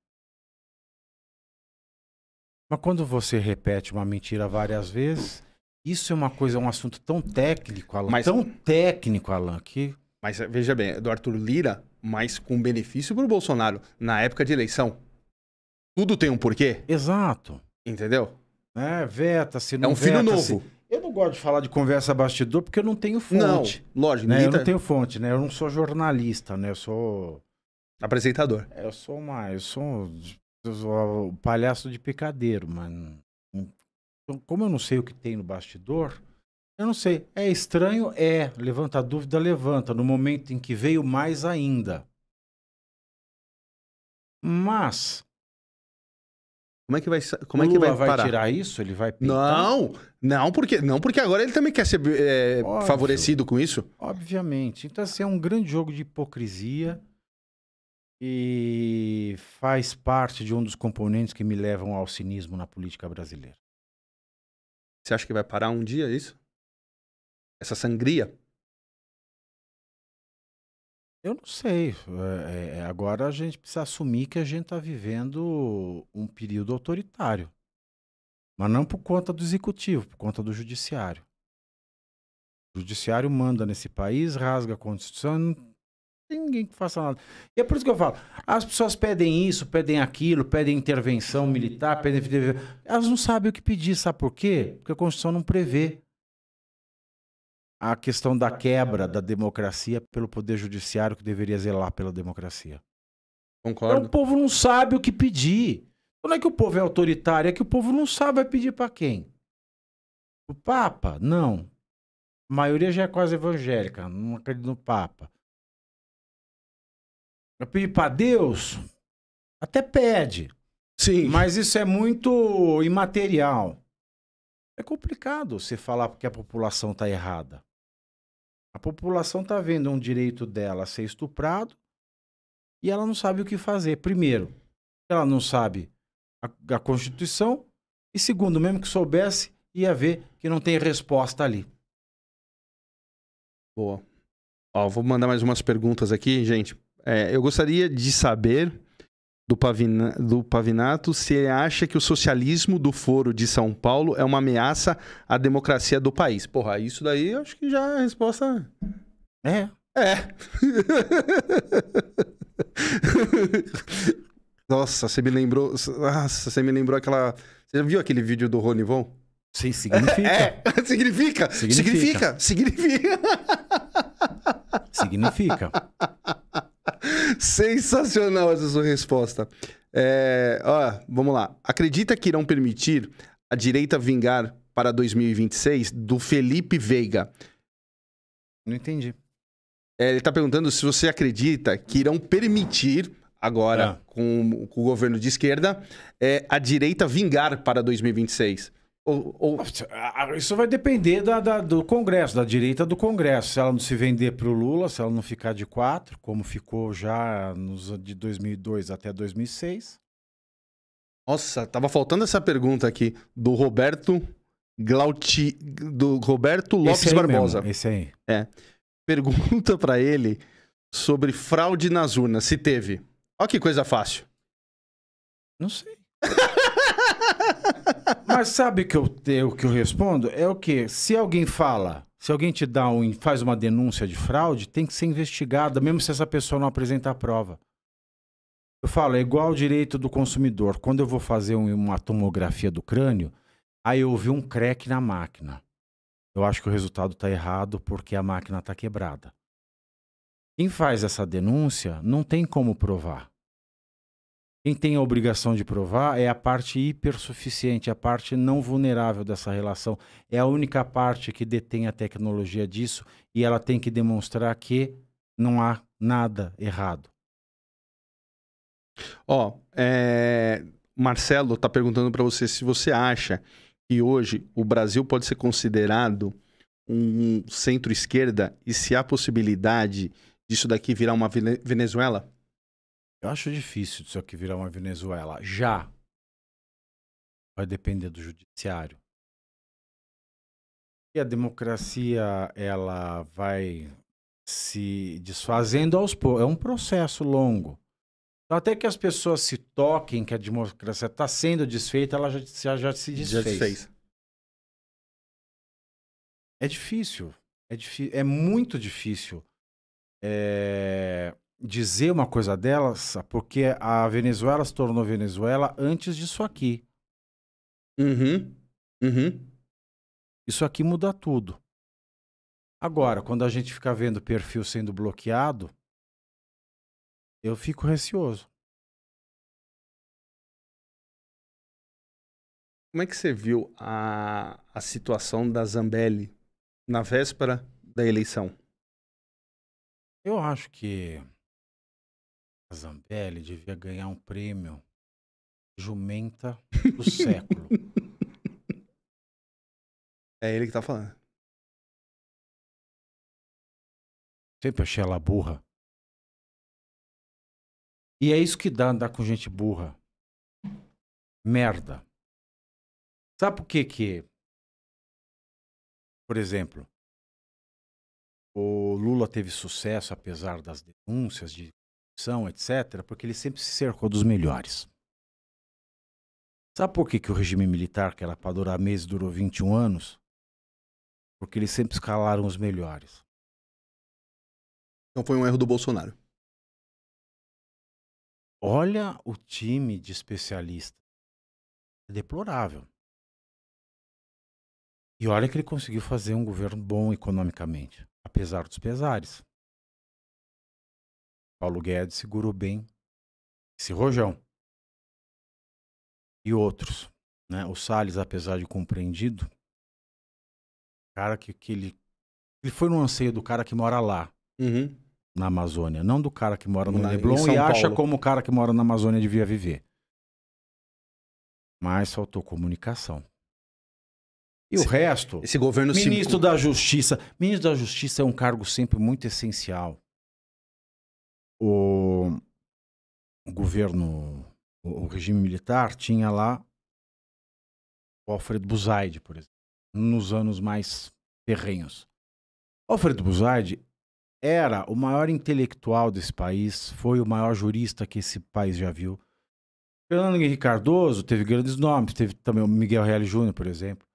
Mas quando você repete uma mentira várias vezes, isso é uma coisa, um assunto tão técnico, Alan, mas, tão técnico, Alan, que... Mas veja bem, do Arthur Lira, mas com benefício para o Bolsonaro, na época de eleição. Tudo tem um porquê. Exato. Entendeu? É, veta, se não É um veta, filho novo. Se... Eu não gosto de falar de conversa bastidor porque eu não tenho fonte. Não, lógico. Né? Eu não tenho fonte, né? Eu não sou jornalista, né? Eu sou... Apresentador. É, eu sou mais, Eu sou o palhaço de picadeiro, mano. Então, como eu não sei o que tem no bastidor, eu não sei. É estranho? É. Levanta a dúvida, levanta. No momento em que veio, mais ainda. Mas. Como é que vai, como é que vai, vai parar? tirar isso? Ele vai pintar? Não, não porque, não porque agora ele também quer ser é, favorecido com isso. Obviamente. Então, assim, é um grande jogo de hipocrisia e faz parte de um dos componentes que me levam ao cinismo na política brasileira. Você acha que vai parar um dia isso? Essa sangria? Eu não sei. É, é, é agora a gente precisa assumir que a gente está vivendo um período autoritário. Mas não por conta do executivo, por conta do judiciário. O judiciário manda nesse país, rasga a Constituição, tem ninguém que faça nada. E é por isso que eu falo, as pessoas pedem isso, pedem aquilo, pedem intervenção militar, pedem... Elas não sabem o que pedir, sabe por quê? Porque a Constituição não prevê a questão da quebra da democracia pelo poder judiciário que deveria zelar pela democracia. Concordo. Então, o povo não sabe o que pedir. Então, não é que o povo é autoritário, é que o povo não sabe vai pedir para quem. O Papa? Não. A maioria já é quase evangélica, não acredito no Papa. Pra pedir pra Deus, até pede. Sim. Mas isso é muito imaterial. É complicado você falar que a população tá errada. A população tá vendo um direito dela ser estuprado e ela não sabe o que fazer. Primeiro, ela não sabe a, a Constituição. E segundo, mesmo que soubesse, ia ver que não tem resposta ali. Boa. Ó, vou mandar mais umas perguntas aqui, gente. É, eu gostaria de saber do, Pavina, do Pavinato se ele acha que o socialismo do Foro de São Paulo é uma ameaça à democracia do país. Porra, isso daí eu acho que já é a resposta. É. É. Nossa, você me lembrou. Nossa, você me lembrou aquela. Você viu aquele vídeo do Ronivon? Sim, significa. É, é. significa. Significa. Significa. Significa. significa. Sensacional essa sua resposta. É, ó, vamos lá. Acredita que irão permitir a direita vingar para 2026 do Felipe Veiga? Não entendi. É, ele está perguntando se você acredita que irão permitir, agora é. com, com, o governo de esquerda, é, a direita vingar para 2026. Ou, ou... Ah, ah, isso vai depender da, da, do Congresso, da direita do Congresso. Se ela não se vender para o Lula, se ela não ficar de quatro, como ficou já nos, de 2002 até 2006. Nossa, tava faltando essa pergunta aqui do Roberto Glauti, do Roberto Lopes esse Barbosa. Mesmo, esse aí. É. Pergunta para ele sobre fraude nas urnas, se teve. Olha que coisa fácil. Não sei. Mas sabe o que eu, eu, que eu respondo? É o que Se alguém fala, se alguém te dá um, faz uma denúncia de fraude, tem que ser investigada, mesmo se essa pessoa não apresentar a prova. Eu falo, é igual ao direito do consumidor. Quando eu vou fazer uma tomografia do crânio, aí eu vi um creque na máquina. Eu acho que o resultado está errado porque a máquina está quebrada. Quem faz essa denúncia não tem como provar. Quem tem a obrigação de provar é a parte hipersuficiente, a parte não vulnerável dessa relação. É a única parte que detém a tecnologia disso e ela tem que demonstrar que não há nada errado. Ó, oh, é... Marcelo está perguntando para você se você acha que hoje o Brasil pode ser considerado um centro-esquerda e se há possibilidade disso daqui virar uma Venezuela? Eu acho difícil disso aqui virar uma Venezuela. Já vai depender do judiciário. E a democracia ela vai se desfazendo aos poucos. É um processo longo. Então, até que as pessoas se toquem que a democracia está sendo desfeita, ela já, já, já se desfez. Já desfez. É difícil. É, difícil, é muito difícil. É dizer uma coisa delas, porque a Venezuela se tornou Venezuela antes disso aqui. Uhum. Uhum. Isso aqui muda tudo. Agora, quando a gente fica vendo o perfil sendo bloqueado, eu fico receoso. Como é que você viu a, a situação da Zambelli na véspera da eleição? Eu acho que a Zambelli devia ganhar um prêmio Jumenta do século. É ele que tá falando. Sempre achei ela burra. E é isso que dá andar com gente burra. Merda. Sabe por que que... Por exemplo, o Lula teve sucesso apesar das denúncias de etc., porque ele sempre se cercou dos melhores. Sabe por que, que o regime militar, que era para durar meses, durou 21 anos? Porque eles sempre escalaram os melhores. Então foi um erro do Bolsonaro. Olha o time de especialistas. É deplorável. E olha que ele conseguiu fazer um governo bom economicamente, apesar dos pesares. Paulo Guedes segurou bem esse rojão. E outros. Né? O Salles, apesar de compreendido, cara que, que ele. Ele foi no anseio do cara que mora lá, uhum. na Amazônia, não do cara que mora no na, Leblon e acha Paulo. como o cara que mora na Amazônia devia viver. Mas faltou comunicação. E esse, o resto. Esse governo Ministro da Justiça. Ministro da Justiça é um cargo sempre muito essencial o, o governo, o, o, regime militar tinha lá o Alfredo Buzaide, por exemplo, nos anos mais terrenhos. Alfredo Buzaide era o maior intelectual desse país, foi o maior jurista que esse país já viu. Fernando Henrique Cardoso teve grandes nomes, teve também o Miguel Reale Júnior, por exemplo.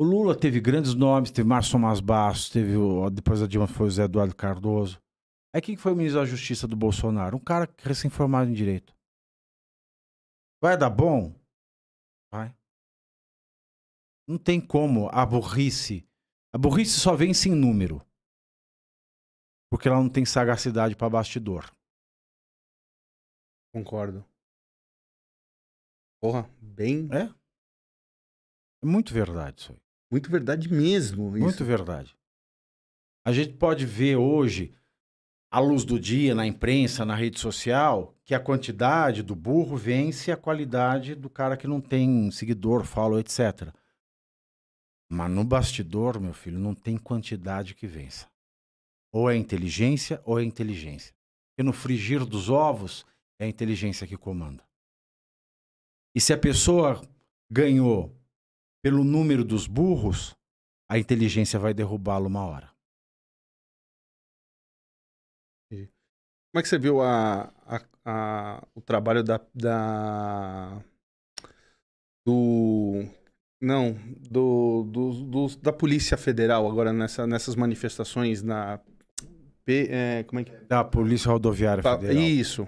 O Lula teve grandes nomes, teve Márcio Mas Bastos, teve o, depois a Dilma foi o Zé Eduardo Cardoso. Aí é quem foi o ministro da Justiça do Bolsonaro? Um cara recém-formado em direito. Vai dar bom? Vai. Não tem como a burrice. A burrice só vence em número. Porque ela não tem sagacidade para bastidor. Concordo. Porra, bem. É? É muito verdade isso aí. Muito verdade mesmo. Isso. Muito verdade. A gente pode ver hoje à luz do dia, na imprensa, na rede social, que a quantidade do burro vence a qualidade do cara que não tem seguidor, follow, etc. Mas no bastidor, meu filho, não tem quantidade que vença. Ou é inteligência ou é inteligência. E no frigir dos ovos, é a inteligência que comanda. E se a pessoa ganhou pelo número dos burros, a inteligência vai derrubá-lo uma hora. Como é que você viu a, a, a, o trabalho da, da. do. Não, do, do, do da Polícia Federal agora nessa, nessas manifestações na. P, é, como é que... Da Polícia Rodoviária tá, Federal. Isso.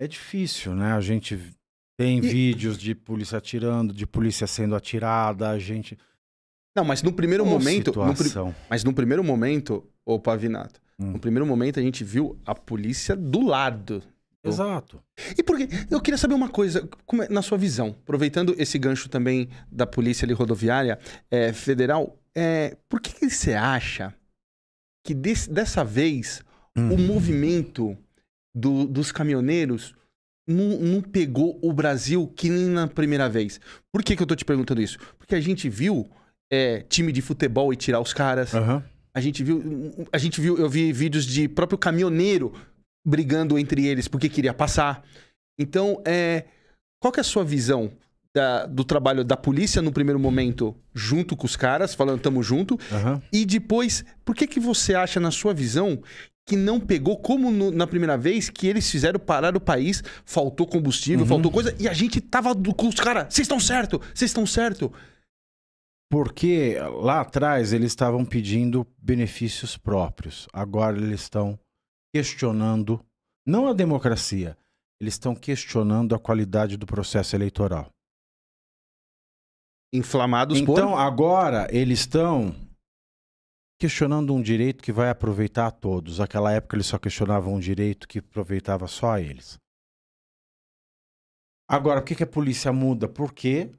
É difícil, né? A gente tem e... vídeos de polícia atirando, de polícia sendo atirada, a gente. Não, mas no primeiro Uma momento. No, mas no primeiro momento, ô Pavinato, Hum. No primeiro momento a gente viu a polícia do lado. Exato. E por quê? Eu queria saber uma coisa, é, na sua visão, aproveitando esse gancho também da polícia ali, rodoviária é, federal, é, por que, que você acha que desse, dessa vez hum. o uhum. movimento do, dos caminhoneiros não, não, pegou o Brasil que nem na primeira vez? Por que, que eu tô te perguntando isso? Porque a gente viu é, time de futebol e tirar os caras. Uhum. A gente viu. A gente viu. Eu vi vídeos de próprio caminhoneiro brigando entre eles porque queria passar. Então, é, qual que é a sua visão da, do trabalho da polícia no primeiro momento, junto com os caras, falando tamo junto? Uhum. E depois, por que, que você acha, na sua visão, que não pegou como no, na primeira vez que eles fizeram parar o país, faltou combustível, uhum. faltou coisa, e a gente tava com os caras, vocês estão certo, vocês estão certo porque lá atrás eles estavam pedindo benefícios próprios. Agora eles estão questionando não a democracia, eles estão questionando a qualidade do processo eleitoral. Inflamados então, por. Então agora eles estão questionando um direito que vai aproveitar a todos. Aquela época eles só questionavam um direito que aproveitava só a eles. Agora, por que, que a polícia muda? Porque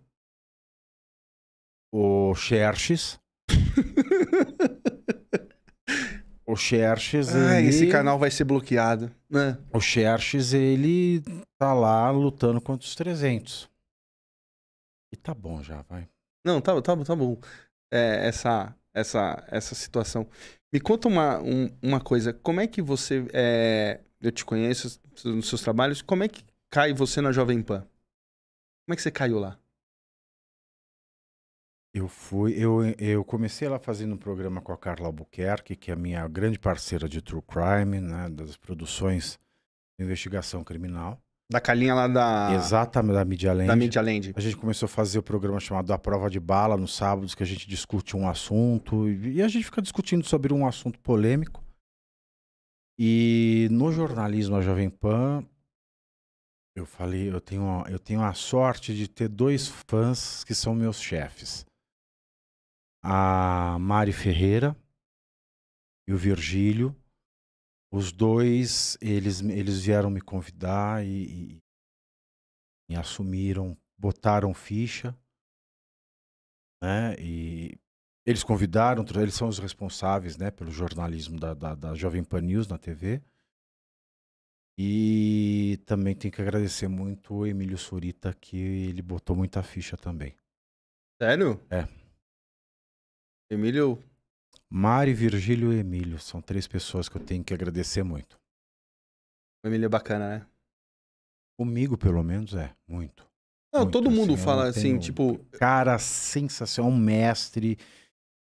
o Xerxes. o Xerxes. Ah, ele... esse canal vai ser bloqueado. Né? O Xerxes, ele tá lá lutando contra os 300. E tá bom já, vai. Não, tá, tá, tá bom. É, essa, essa, essa situação. Me conta uma, um, uma coisa. Como é que você. É... eu te conheço nos seus trabalhos. Como é que cai você na Jovem Pan? Como é que você caiu lá? Eu fui, eu, eu comecei lá fazendo um programa com a Carla Albuquerque, que é a minha grande parceira de True Crime, né, das produções de investigação criminal. Da calinha lá da... Exatamente, da Media Land. Da Media Land. A gente começou a fazer o um programa chamado A Prova de Bala, nos sábados, que a gente discute um assunto, e a gente fica discutindo sobre um assunto polêmico. E no jornalismo a Jovem Pan, eu falei, eu tenho, eu tenho a sorte de ter dois fãs que são meus chefes a Mari Ferreira e o Virgílio. Os dois, eles, eles vieram me convidar e, e, assumiram, botaram ficha, né? E eles convidaram, eles são os responsáveis, né, pelo jornalismo da, da, da Jovem Pan News na TV. E também tem que agradecer muito o Emílio Surita, que ele botou muita ficha também. Sério? É. Emílio? Mari, Virgílio e Emílio. São três pessoas que eu tenho que agradecer muito. O Emílio é bacana, né? Comigo, pelo menos, é. Muito. Não, muito, todo assim, mundo fala assim, tipo. Cara, sensação, um mestre.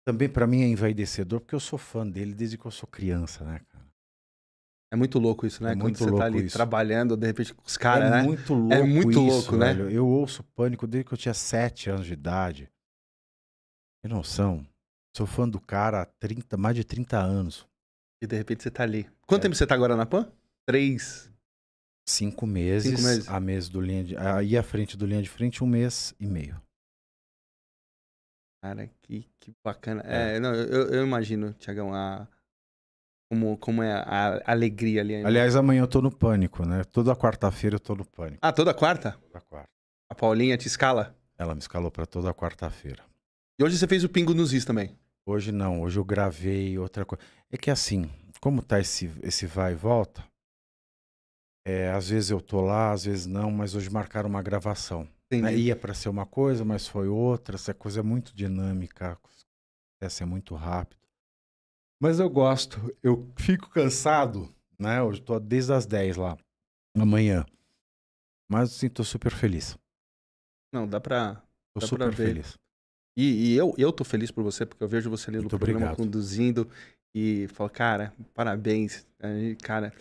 Também para mim é envaidecedor, porque eu sou fã dele desde que eu sou criança, né, cara? É muito louco isso, né? É Quando você tá ali isso. trabalhando, de repente, com os caras, é né? Muito é louco é muito isso, louco, né? Velho. Eu ouço pânico desde que eu tinha sete anos de idade. Tem noção? Sou fã do cara há 30, mais de 30 anos. E de repente você tá ali. Quanto é. tempo você tá agora na PAN? Três. Cinco meses, Cinco meses. A mês do linha de. Aí à frente do linha de frente, um mês e meio. Cara, que, que bacana. É, é não, eu, eu, imagino, Tiagão, a. Como, como é a alegria ali. Né? Aliás, amanhã eu tô no pânico, né? Toda quarta-feira eu tô no pânico. Ah, toda quarta? Toda quarta. A Paulinha te escala? Ela me escalou para toda quarta-feira. E hoje você fez o Pingo nos Is também? Hoje não, hoje eu gravei outra coisa. É que assim, como tá esse, esse vai e volta, é, às vezes eu tô lá, às vezes não, mas hoje marcaram uma gravação. Né? Ia para ser uma coisa, mas foi outra. Essa coisa é muito dinâmica, essa é muito rápido. Mas eu gosto, eu fico cansado, né? Hoje tô desde as 10 lá, amanhã. Mas assim, tô super feliz. Não, dá pra. Tô dá super pra feliz. E, e, eu, eu tô feliz por você, porque eu vejo você ali no programa obrigado. conduzindo e falo, cara, parabéns. Né, cara,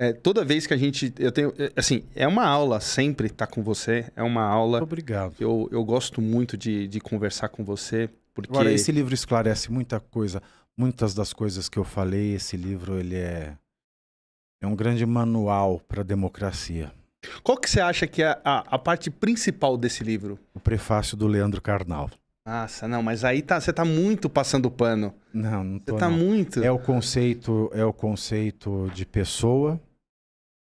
é, toda vez que a gente. Eu tenho. É, assim, é uma aula sempre estar tá com você. É uma aula. Obrigado. Eu, eu gosto muito de, de conversar com você. Porque... Agora, esse livro esclarece muita coisa. Muitas das coisas que eu falei, esse livro ele é, é um grande manual para a democracia. Qual que você acha que é a, a parte principal desse livro? O prefácio do Leandro Carnal. Nossa, não, mas aí tá, você tá muito passando pano. Não, não tô. Você tá não. muito. É o conceito, é o conceito de pessoa.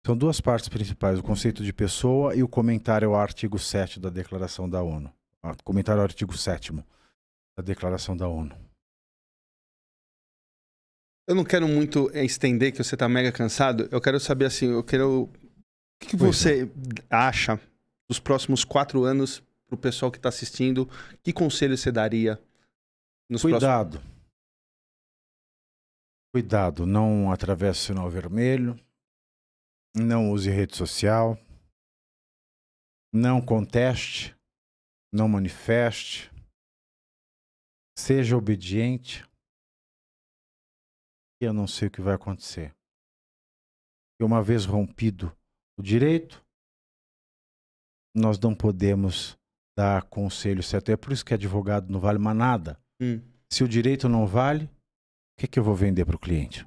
São duas partes principais, o conceito de pessoa e o comentário ao artigo 7 da Declaração da ONU. O ah, comentário ao artigo 7 da Declaração da ONU. Eu não quero muito estender que você tá mega cansado. Eu quero saber assim, eu quero. O que, que você é. acha dos próximos quatro anos para o pessoal que está assistindo? Que conselho você daria? Cuidado. Próximos... Cuidado, não atravesse o sinal vermelho, não use rede social, não conteste, não manifeste, seja obediente. E Eu não sei o que vai acontecer. E uma vez rompido o direito, nós não podemos dar conselho certo. É por isso que advogado não vale mais nada. Hum. Se o direito não vale, o que, é que eu vou vender para é, o cliente?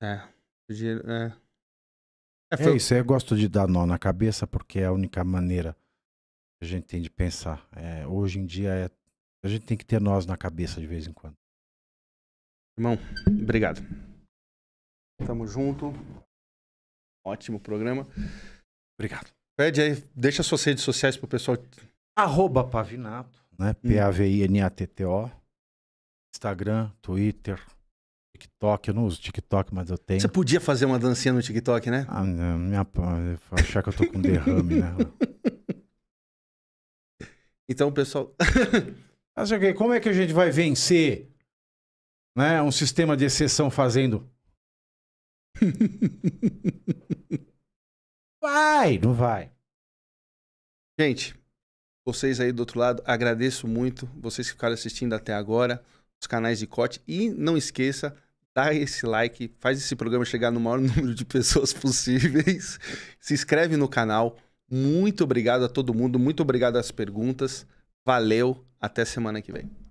É, é. É, foi... é isso, eu gosto de dar nó na cabeça porque é a única maneira que a gente tem de pensar. É, hoje em dia é, a gente tem que ter nós na cabeça de vez em quando. Irmão, obrigado. Tamo junto. Ótimo programa. Obrigado. Pede aí, deixa suas redes sociais pro pessoal. Arroba Pavinato, né? Hum. P-A-V-I-N-A-T-T-O. Instagram, Twitter, TikTok. Eu não uso TikTok, mas eu tenho. Você podia fazer uma dancinha no TikTok, né? Ah, minha... achar que eu tô com derrame, né? Então, pessoal. Mas, como é que a gente vai vencer né, um sistema de exceção fazendo vai, não vai. Gente, vocês aí do outro lado, agradeço muito vocês que ficaram assistindo até agora, os canais de corte. E não esqueça, dá esse like, faz esse programa chegar no maior número de pessoas possíveis. Se inscreve no canal. Muito obrigado a todo mundo, muito obrigado às perguntas. Valeu, até semana que vem.